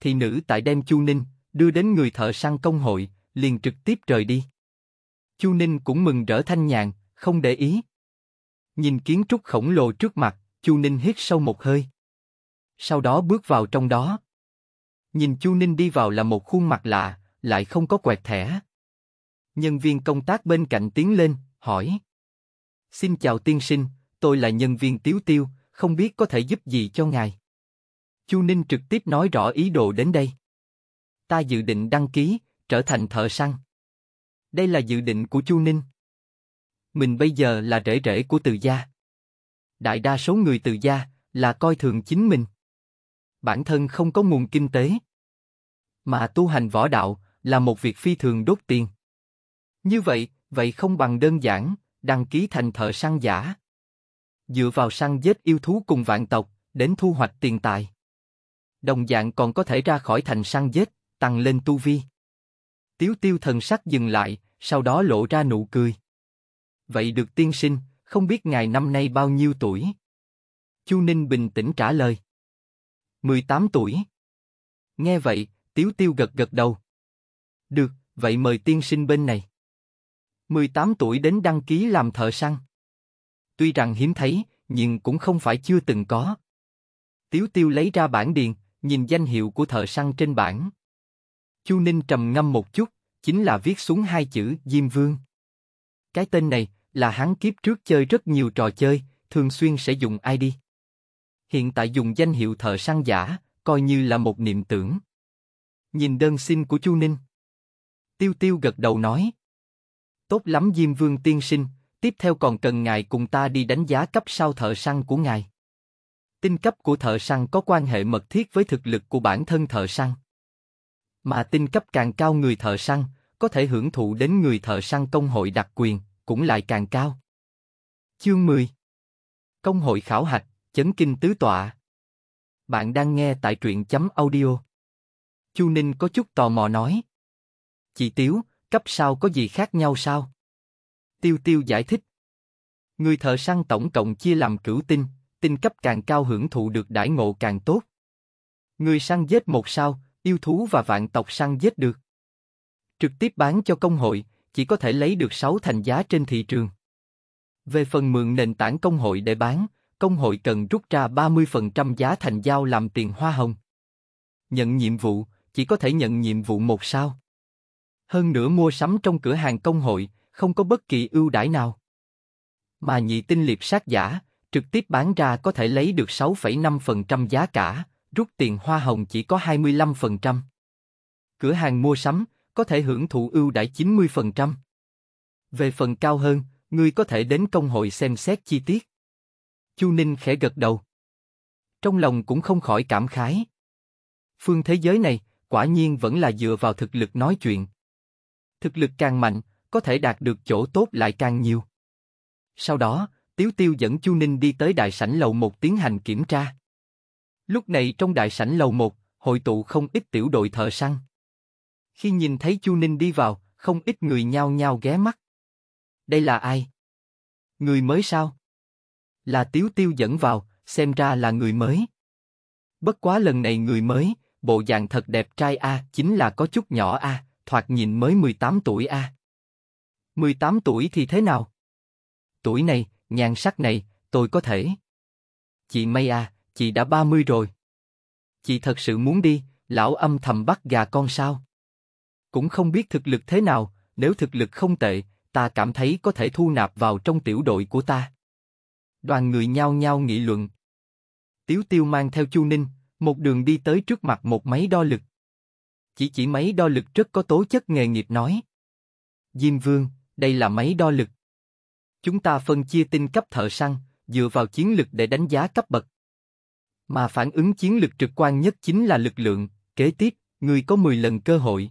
thì nữ tại đem Chu Ninh đưa đến người thợ săn công hội, liền trực tiếp rời đi. Chu Ninh cũng mừng rỡ thanh nhàn, không để ý. Nhìn kiến trúc khổng lồ trước mặt, Chu Ninh hít sâu một hơi. Sau đó bước vào trong đó. Nhìn Chu Ninh đi vào là một khuôn mặt lạ, lại không có quẹt thẻ. Nhân viên công tác bên cạnh tiến lên, hỏi. Xin chào tiên sinh, tôi là nhân viên tiếu tiêu, không biết có thể giúp gì cho ngài. Chu Ninh trực tiếp nói rõ ý đồ đến đây. Ta dự định đăng ký, trở thành thợ săn. Đây là dự định của Chu Ninh. Mình bây giờ là rễ rễ của từ gia. Đại đa số người từ gia là coi thường chính mình. Bản thân không có nguồn kinh tế. Mà tu hành võ đạo là một việc phi thường đốt tiền. Như vậy, vậy không bằng đơn giản, đăng ký thành thợ săn giả. Dựa vào săn giết yêu thú cùng vạn tộc, đến thu hoạch tiền tài. Đồng dạng còn có thể ra khỏi thành săn giết, tăng lên tu vi. Tiếu tiêu thần sắc dừng lại, sau đó lộ ra nụ cười. Vậy được tiên sinh, không biết ngài năm nay bao nhiêu tuổi? Chu Ninh bình tĩnh trả lời. 18 tuổi. Nghe vậy, Tiếu Tiêu gật gật đầu. Được, vậy mời tiên sinh bên này. 18 tuổi đến đăng ký làm thợ săn. Tuy rằng hiếm thấy, nhưng cũng không phải chưa từng có. Tiếu Tiêu lấy ra bản điền, nhìn danh hiệu của thợ săn trên bản. Chu Ninh trầm ngâm một chút, chính là viết xuống hai chữ Diêm Vương. Cái tên này là hắn kiếp trước chơi rất nhiều trò chơi, thường xuyên sẽ dùng ID. Hiện tại dùng danh hiệu thợ săn giả, coi như là một niệm tưởng. Nhìn đơn xin của Chu Ninh. Tiêu tiêu gật đầu nói. Tốt lắm Diêm Vương tiên sinh, tiếp theo còn cần ngài cùng ta đi đánh giá cấp sao thợ săn của ngài. Tinh cấp của thợ săn có quan hệ mật thiết với thực lực của bản thân thợ săn. Mà tinh cấp càng cao người thợ săn, có thể hưởng thụ đến người thợ săn công hội đặc quyền, cũng lại càng cao. Chương 10 Công hội khảo hạch, chấn kinh tứ tọa. Bạn đang nghe tại truyện chấm audio. Chu Ninh có chút tò mò nói. Chị Tiếu, cấp sao có gì khác nhau sao? Tiêu Tiêu giải thích. Người thợ săn tổng cộng chia làm cửu tinh, tinh cấp càng cao hưởng thụ được đãi ngộ càng tốt. Người săn giết một sao, yêu thú và vạn tộc săn giết được. Trực tiếp bán cho công hội, chỉ có thể lấy được 6 thành giá trên thị trường. Về phần mượn nền tảng công hội để bán, công hội cần rút ra 30% giá thành giao làm tiền hoa hồng. Nhận nhiệm vụ, chỉ có thể nhận nhiệm vụ một sao hơn nữa mua sắm trong cửa hàng công hội, không có bất kỳ ưu đãi nào. Mà nhị tinh liệp sát giả, trực tiếp bán ra có thể lấy được 6,5% giá cả, rút tiền hoa hồng chỉ có 25%. Cửa hàng mua sắm có thể hưởng thụ ưu đãi 90%. Về phần cao hơn, ngươi có thể đến công hội xem xét chi tiết. Chu Ninh khẽ gật đầu. Trong lòng cũng không khỏi cảm khái. Phương thế giới này, quả nhiên vẫn là dựa vào thực lực nói chuyện thực lực càng mạnh, có thể đạt được chỗ tốt lại càng nhiều. Sau đó, Tiếu Tiêu dẫn Chu Ninh đi tới đại sảnh lầu một tiến hành kiểm tra. Lúc này trong đại sảnh lầu một hội tụ không ít tiểu đội thợ săn. Khi nhìn thấy Chu Ninh đi vào, không ít người nhao nhao ghé mắt. Đây là ai? Người mới sao? Là Tiếu Tiêu dẫn vào, xem ra là người mới. Bất quá lần này người mới, bộ dạng thật đẹp trai a, chính là có chút nhỏ a, thoạt nhìn mới 18 tuổi a. À. 18 tuổi thì thế nào? Tuổi này, nhan sắc này, tôi có thể. Chị May à, chị đã 30 rồi. Chị thật sự muốn đi, lão âm thầm bắt gà con sao? Cũng không biết thực lực thế nào, nếu thực lực không tệ, ta cảm thấy có thể thu nạp vào trong tiểu đội của ta. Đoàn người nhao nhao nghị luận. Tiếu tiêu mang theo Chu Ninh, một đường đi tới trước mặt một máy đo lực chỉ chỉ máy đo lực rất có tố chất nghề nghiệp nói. Diêm Vương, đây là máy đo lực. Chúng ta phân chia tinh cấp thợ săn, dựa vào chiến lực để đánh giá cấp bậc. Mà phản ứng chiến lực trực quan nhất chính là lực lượng, kế tiếp, người có 10 lần cơ hội.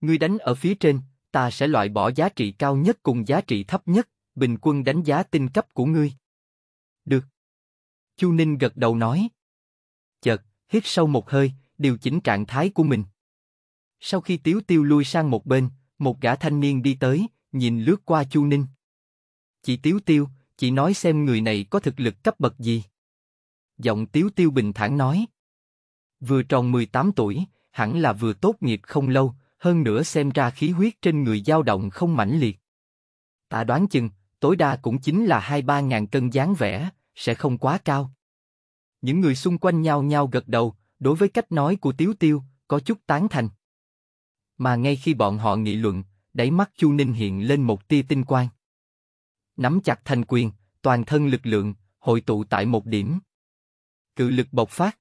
Ngươi đánh ở phía trên, ta sẽ loại bỏ giá trị cao nhất cùng giá trị thấp nhất, bình quân đánh giá tinh cấp của ngươi. Được. Chu Ninh gật đầu nói. Chợt, hít sâu một hơi, điều chỉnh trạng thái của mình. Sau khi Tiếu Tiêu lui sang một bên, một gã thanh niên đi tới, nhìn lướt qua Chu Ninh. Chị Tiếu Tiêu, chị nói xem người này có thực lực cấp bậc gì. Giọng Tiếu Tiêu bình thản nói. Vừa tròn 18 tuổi, hẳn là vừa tốt nghiệp không lâu, hơn nữa xem ra khí huyết trên người dao động không mãnh liệt. Ta đoán chừng, tối đa cũng chính là hai ba ngàn cân dáng vẻ, sẽ không quá cao. Những người xung quanh nhau nhau gật đầu, đối với cách nói của Tiếu Tiêu, có chút tán thành mà ngay khi bọn họ nghị luận, đáy mắt Chu Ninh hiện lên một tia tinh quang. Nắm chặt thành quyền, toàn thân lực lượng, hội tụ tại một điểm. Cự lực bộc phát.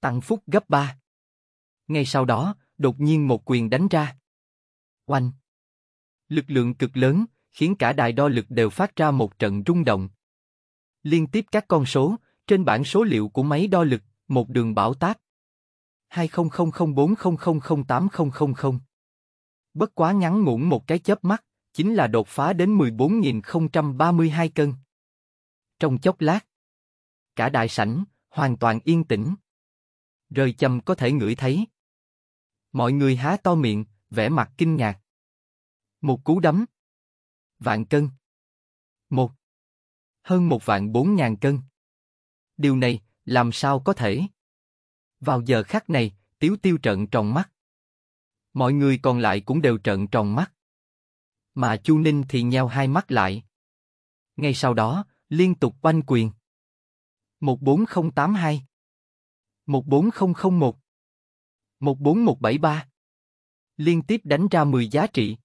Tăng phúc gấp ba. Ngay sau đó, đột nhiên một quyền đánh ra. Oanh. Lực lượng cực lớn, khiến cả đài đo lực đều phát ra một trận rung động. Liên tiếp các con số, trên bảng số liệu của máy đo lực, một đường bão táp. 200040008000. Bất quá ngắn ngủn một cái chớp mắt, chính là đột phá đến 14.032 cân. Trong chốc lát, cả đại sảnh hoàn toàn yên tĩnh. Rời châm có thể ngửi thấy. Mọi người há to miệng, vẻ mặt kinh ngạc. Một cú đấm. Vạn cân. Một. Hơn một vạn bốn ngàn cân. Điều này, làm sao có thể? Vào giờ khắc này, Tiếu Tiêu trợn tròn mắt. Mọi người còn lại cũng đều trợn tròn mắt. Mà Chu Ninh thì nheo hai mắt lại. Ngay sau đó, liên tục oanh quyền. 14082 14001 14173 Liên tiếp đánh ra 10 giá trị.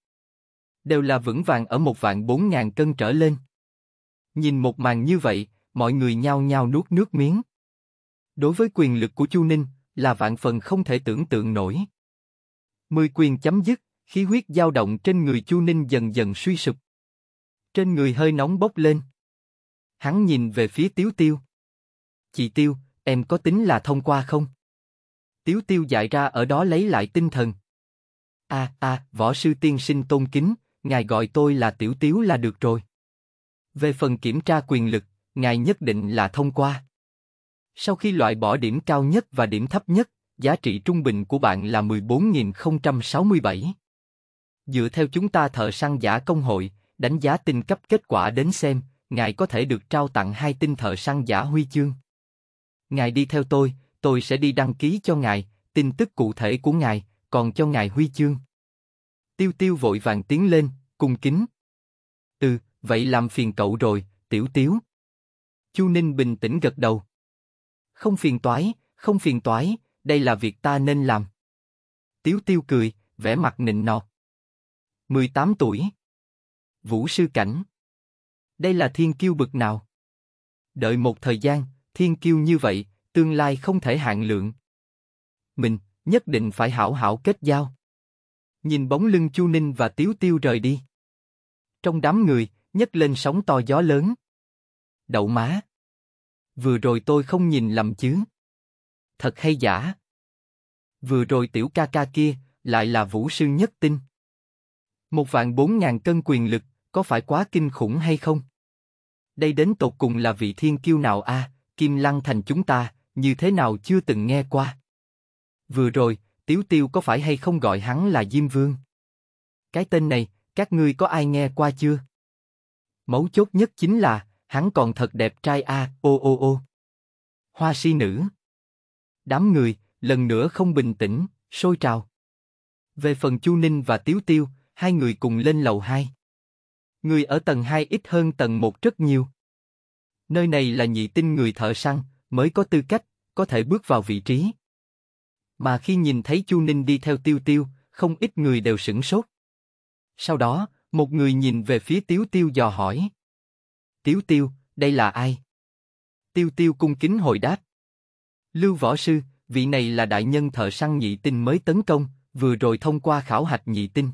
Đều là vững vàng ở một vạn 4 ngàn cân trở lên. Nhìn một màn như vậy, mọi người nhao nhao nuốt nước miếng. Đối với quyền lực của Chu Ninh, là vạn phần không thể tưởng tượng nổi. Mười quyền chấm dứt, khí huyết dao động trên người Chu Ninh dần dần suy sụp. Trên người hơi nóng bốc lên. Hắn nhìn về phía Tiếu Tiêu. Chị Tiêu, em có tính là thông qua không? Tiếu Tiêu dại ra ở đó lấy lại tinh thần. À, à, võ sư tiên sinh tôn kính, ngài gọi tôi là Tiểu Tiếu là được rồi. Về phần kiểm tra quyền lực, ngài nhất định là thông qua. Sau khi loại bỏ điểm cao nhất và điểm thấp nhất, giá trị trung bình của bạn là 14.067. Dựa theo chúng ta thợ săn giả công hội, đánh giá tinh cấp kết quả đến xem, ngài có thể được trao tặng hai tinh thợ săn giả huy chương. Ngài đi theo tôi, tôi sẽ đi đăng ký cho ngài, tin tức cụ thể của ngài, còn cho ngài huy chương. Tiêu tiêu vội vàng tiến lên, cung kính. Ừ, vậy làm phiền cậu rồi, tiểu tiếu. Chu Ninh bình tĩnh gật đầu không phiền toái, không phiền toái, đây là việc ta nên làm. Tiếu tiêu cười, vẻ mặt nịnh nọt. 18 tuổi. Vũ sư cảnh. Đây là thiên kiêu bực nào? Đợi một thời gian, thiên kiêu như vậy, tương lai không thể hạn lượng. Mình, nhất định phải hảo hảo kết giao. Nhìn bóng lưng Chu Ninh và Tiếu Tiêu rời đi. Trong đám người, nhấc lên sóng to gió lớn. Đậu má vừa rồi tôi không nhìn lầm chứ? Thật hay giả? Vừa rồi tiểu ca ca kia lại là vũ sư nhất tinh. Một vạn bốn ngàn cân quyền lực, có phải quá kinh khủng hay không? Đây đến tột cùng là vị thiên kiêu nào a? À, Kim Lăng thành chúng ta, như thế nào chưa từng nghe qua? Vừa rồi, Tiếu Tiêu có phải hay không gọi hắn là Diêm Vương? Cái tên này, các ngươi có ai nghe qua chưa? Mấu chốt nhất chính là, hắn còn thật đẹp trai a, à, ô ô ô. Hoa si nữ. Đám người, lần nữa không bình tĩnh, sôi trào. Về phần Chu Ninh và Tiếu Tiêu, hai người cùng lên lầu 2. Người ở tầng 2 ít hơn tầng 1 rất nhiều. Nơi này là nhị tinh người thợ săn, mới có tư cách, có thể bước vào vị trí. Mà khi nhìn thấy Chu Ninh đi theo Tiêu Tiêu, không ít người đều sửng sốt. Sau đó, một người nhìn về phía Tiếu Tiêu dò hỏi. Tiếu Tiêu, đây là ai? Tiêu Tiêu cung kính hồi đáp. Lưu Võ Sư, vị này là đại nhân thợ săn nhị tinh mới tấn công, vừa rồi thông qua khảo hạch nhị tinh.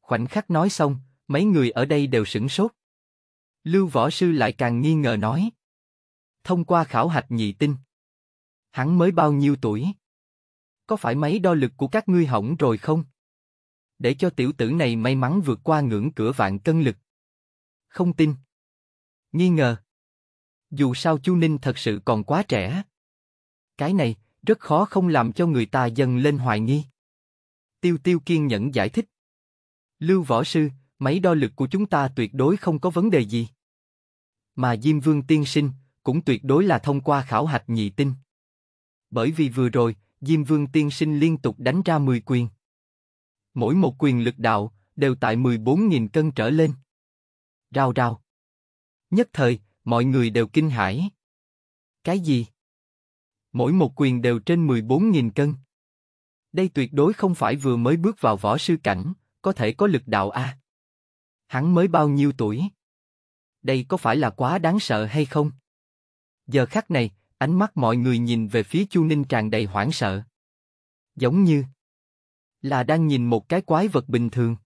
Khoảnh khắc nói xong, mấy người ở đây đều sửng sốt. Lưu Võ Sư lại càng nghi ngờ nói. Thông qua khảo hạch nhị tinh. Hắn mới bao nhiêu tuổi? Có phải máy đo lực của các ngươi hỏng rồi không? Để cho tiểu tử này may mắn vượt qua ngưỡng cửa vạn cân lực. Không tin nghi ngờ. Dù sao Chu Ninh thật sự còn quá trẻ. Cái này, rất khó không làm cho người ta dần lên hoài nghi. Tiêu Tiêu kiên nhẫn giải thích. Lưu Võ Sư, máy đo lực của chúng ta tuyệt đối không có vấn đề gì. Mà Diêm Vương tiên sinh, cũng tuyệt đối là thông qua khảo hạch nhị tinh. Bởi vì vừa rồi, Diêm Vương tiên sinh liên tục đánh ra 10 quyền. Mỗi một quyền lực đạo, đều tại 14.000 cân trở lên. Rào rào. Nhất thời, mọi người đều kinh hãi. Cái gì? Mỗi một quyền đều trên 14.000 cân. Đây tuyệt đối không phải vừa mới bước vào võ sư cảnh, có thể có lực đạo a. À? Hắn mới bao nhiêu tuổi? Đây có phải là quá đáng sợ hay không? Giờ khắc này, ánh mắt mọi người nhìn về phía Chu Ninh tràn đầy hoảng sợ. Giống như là đang nhìn một cái quái vật bình thường.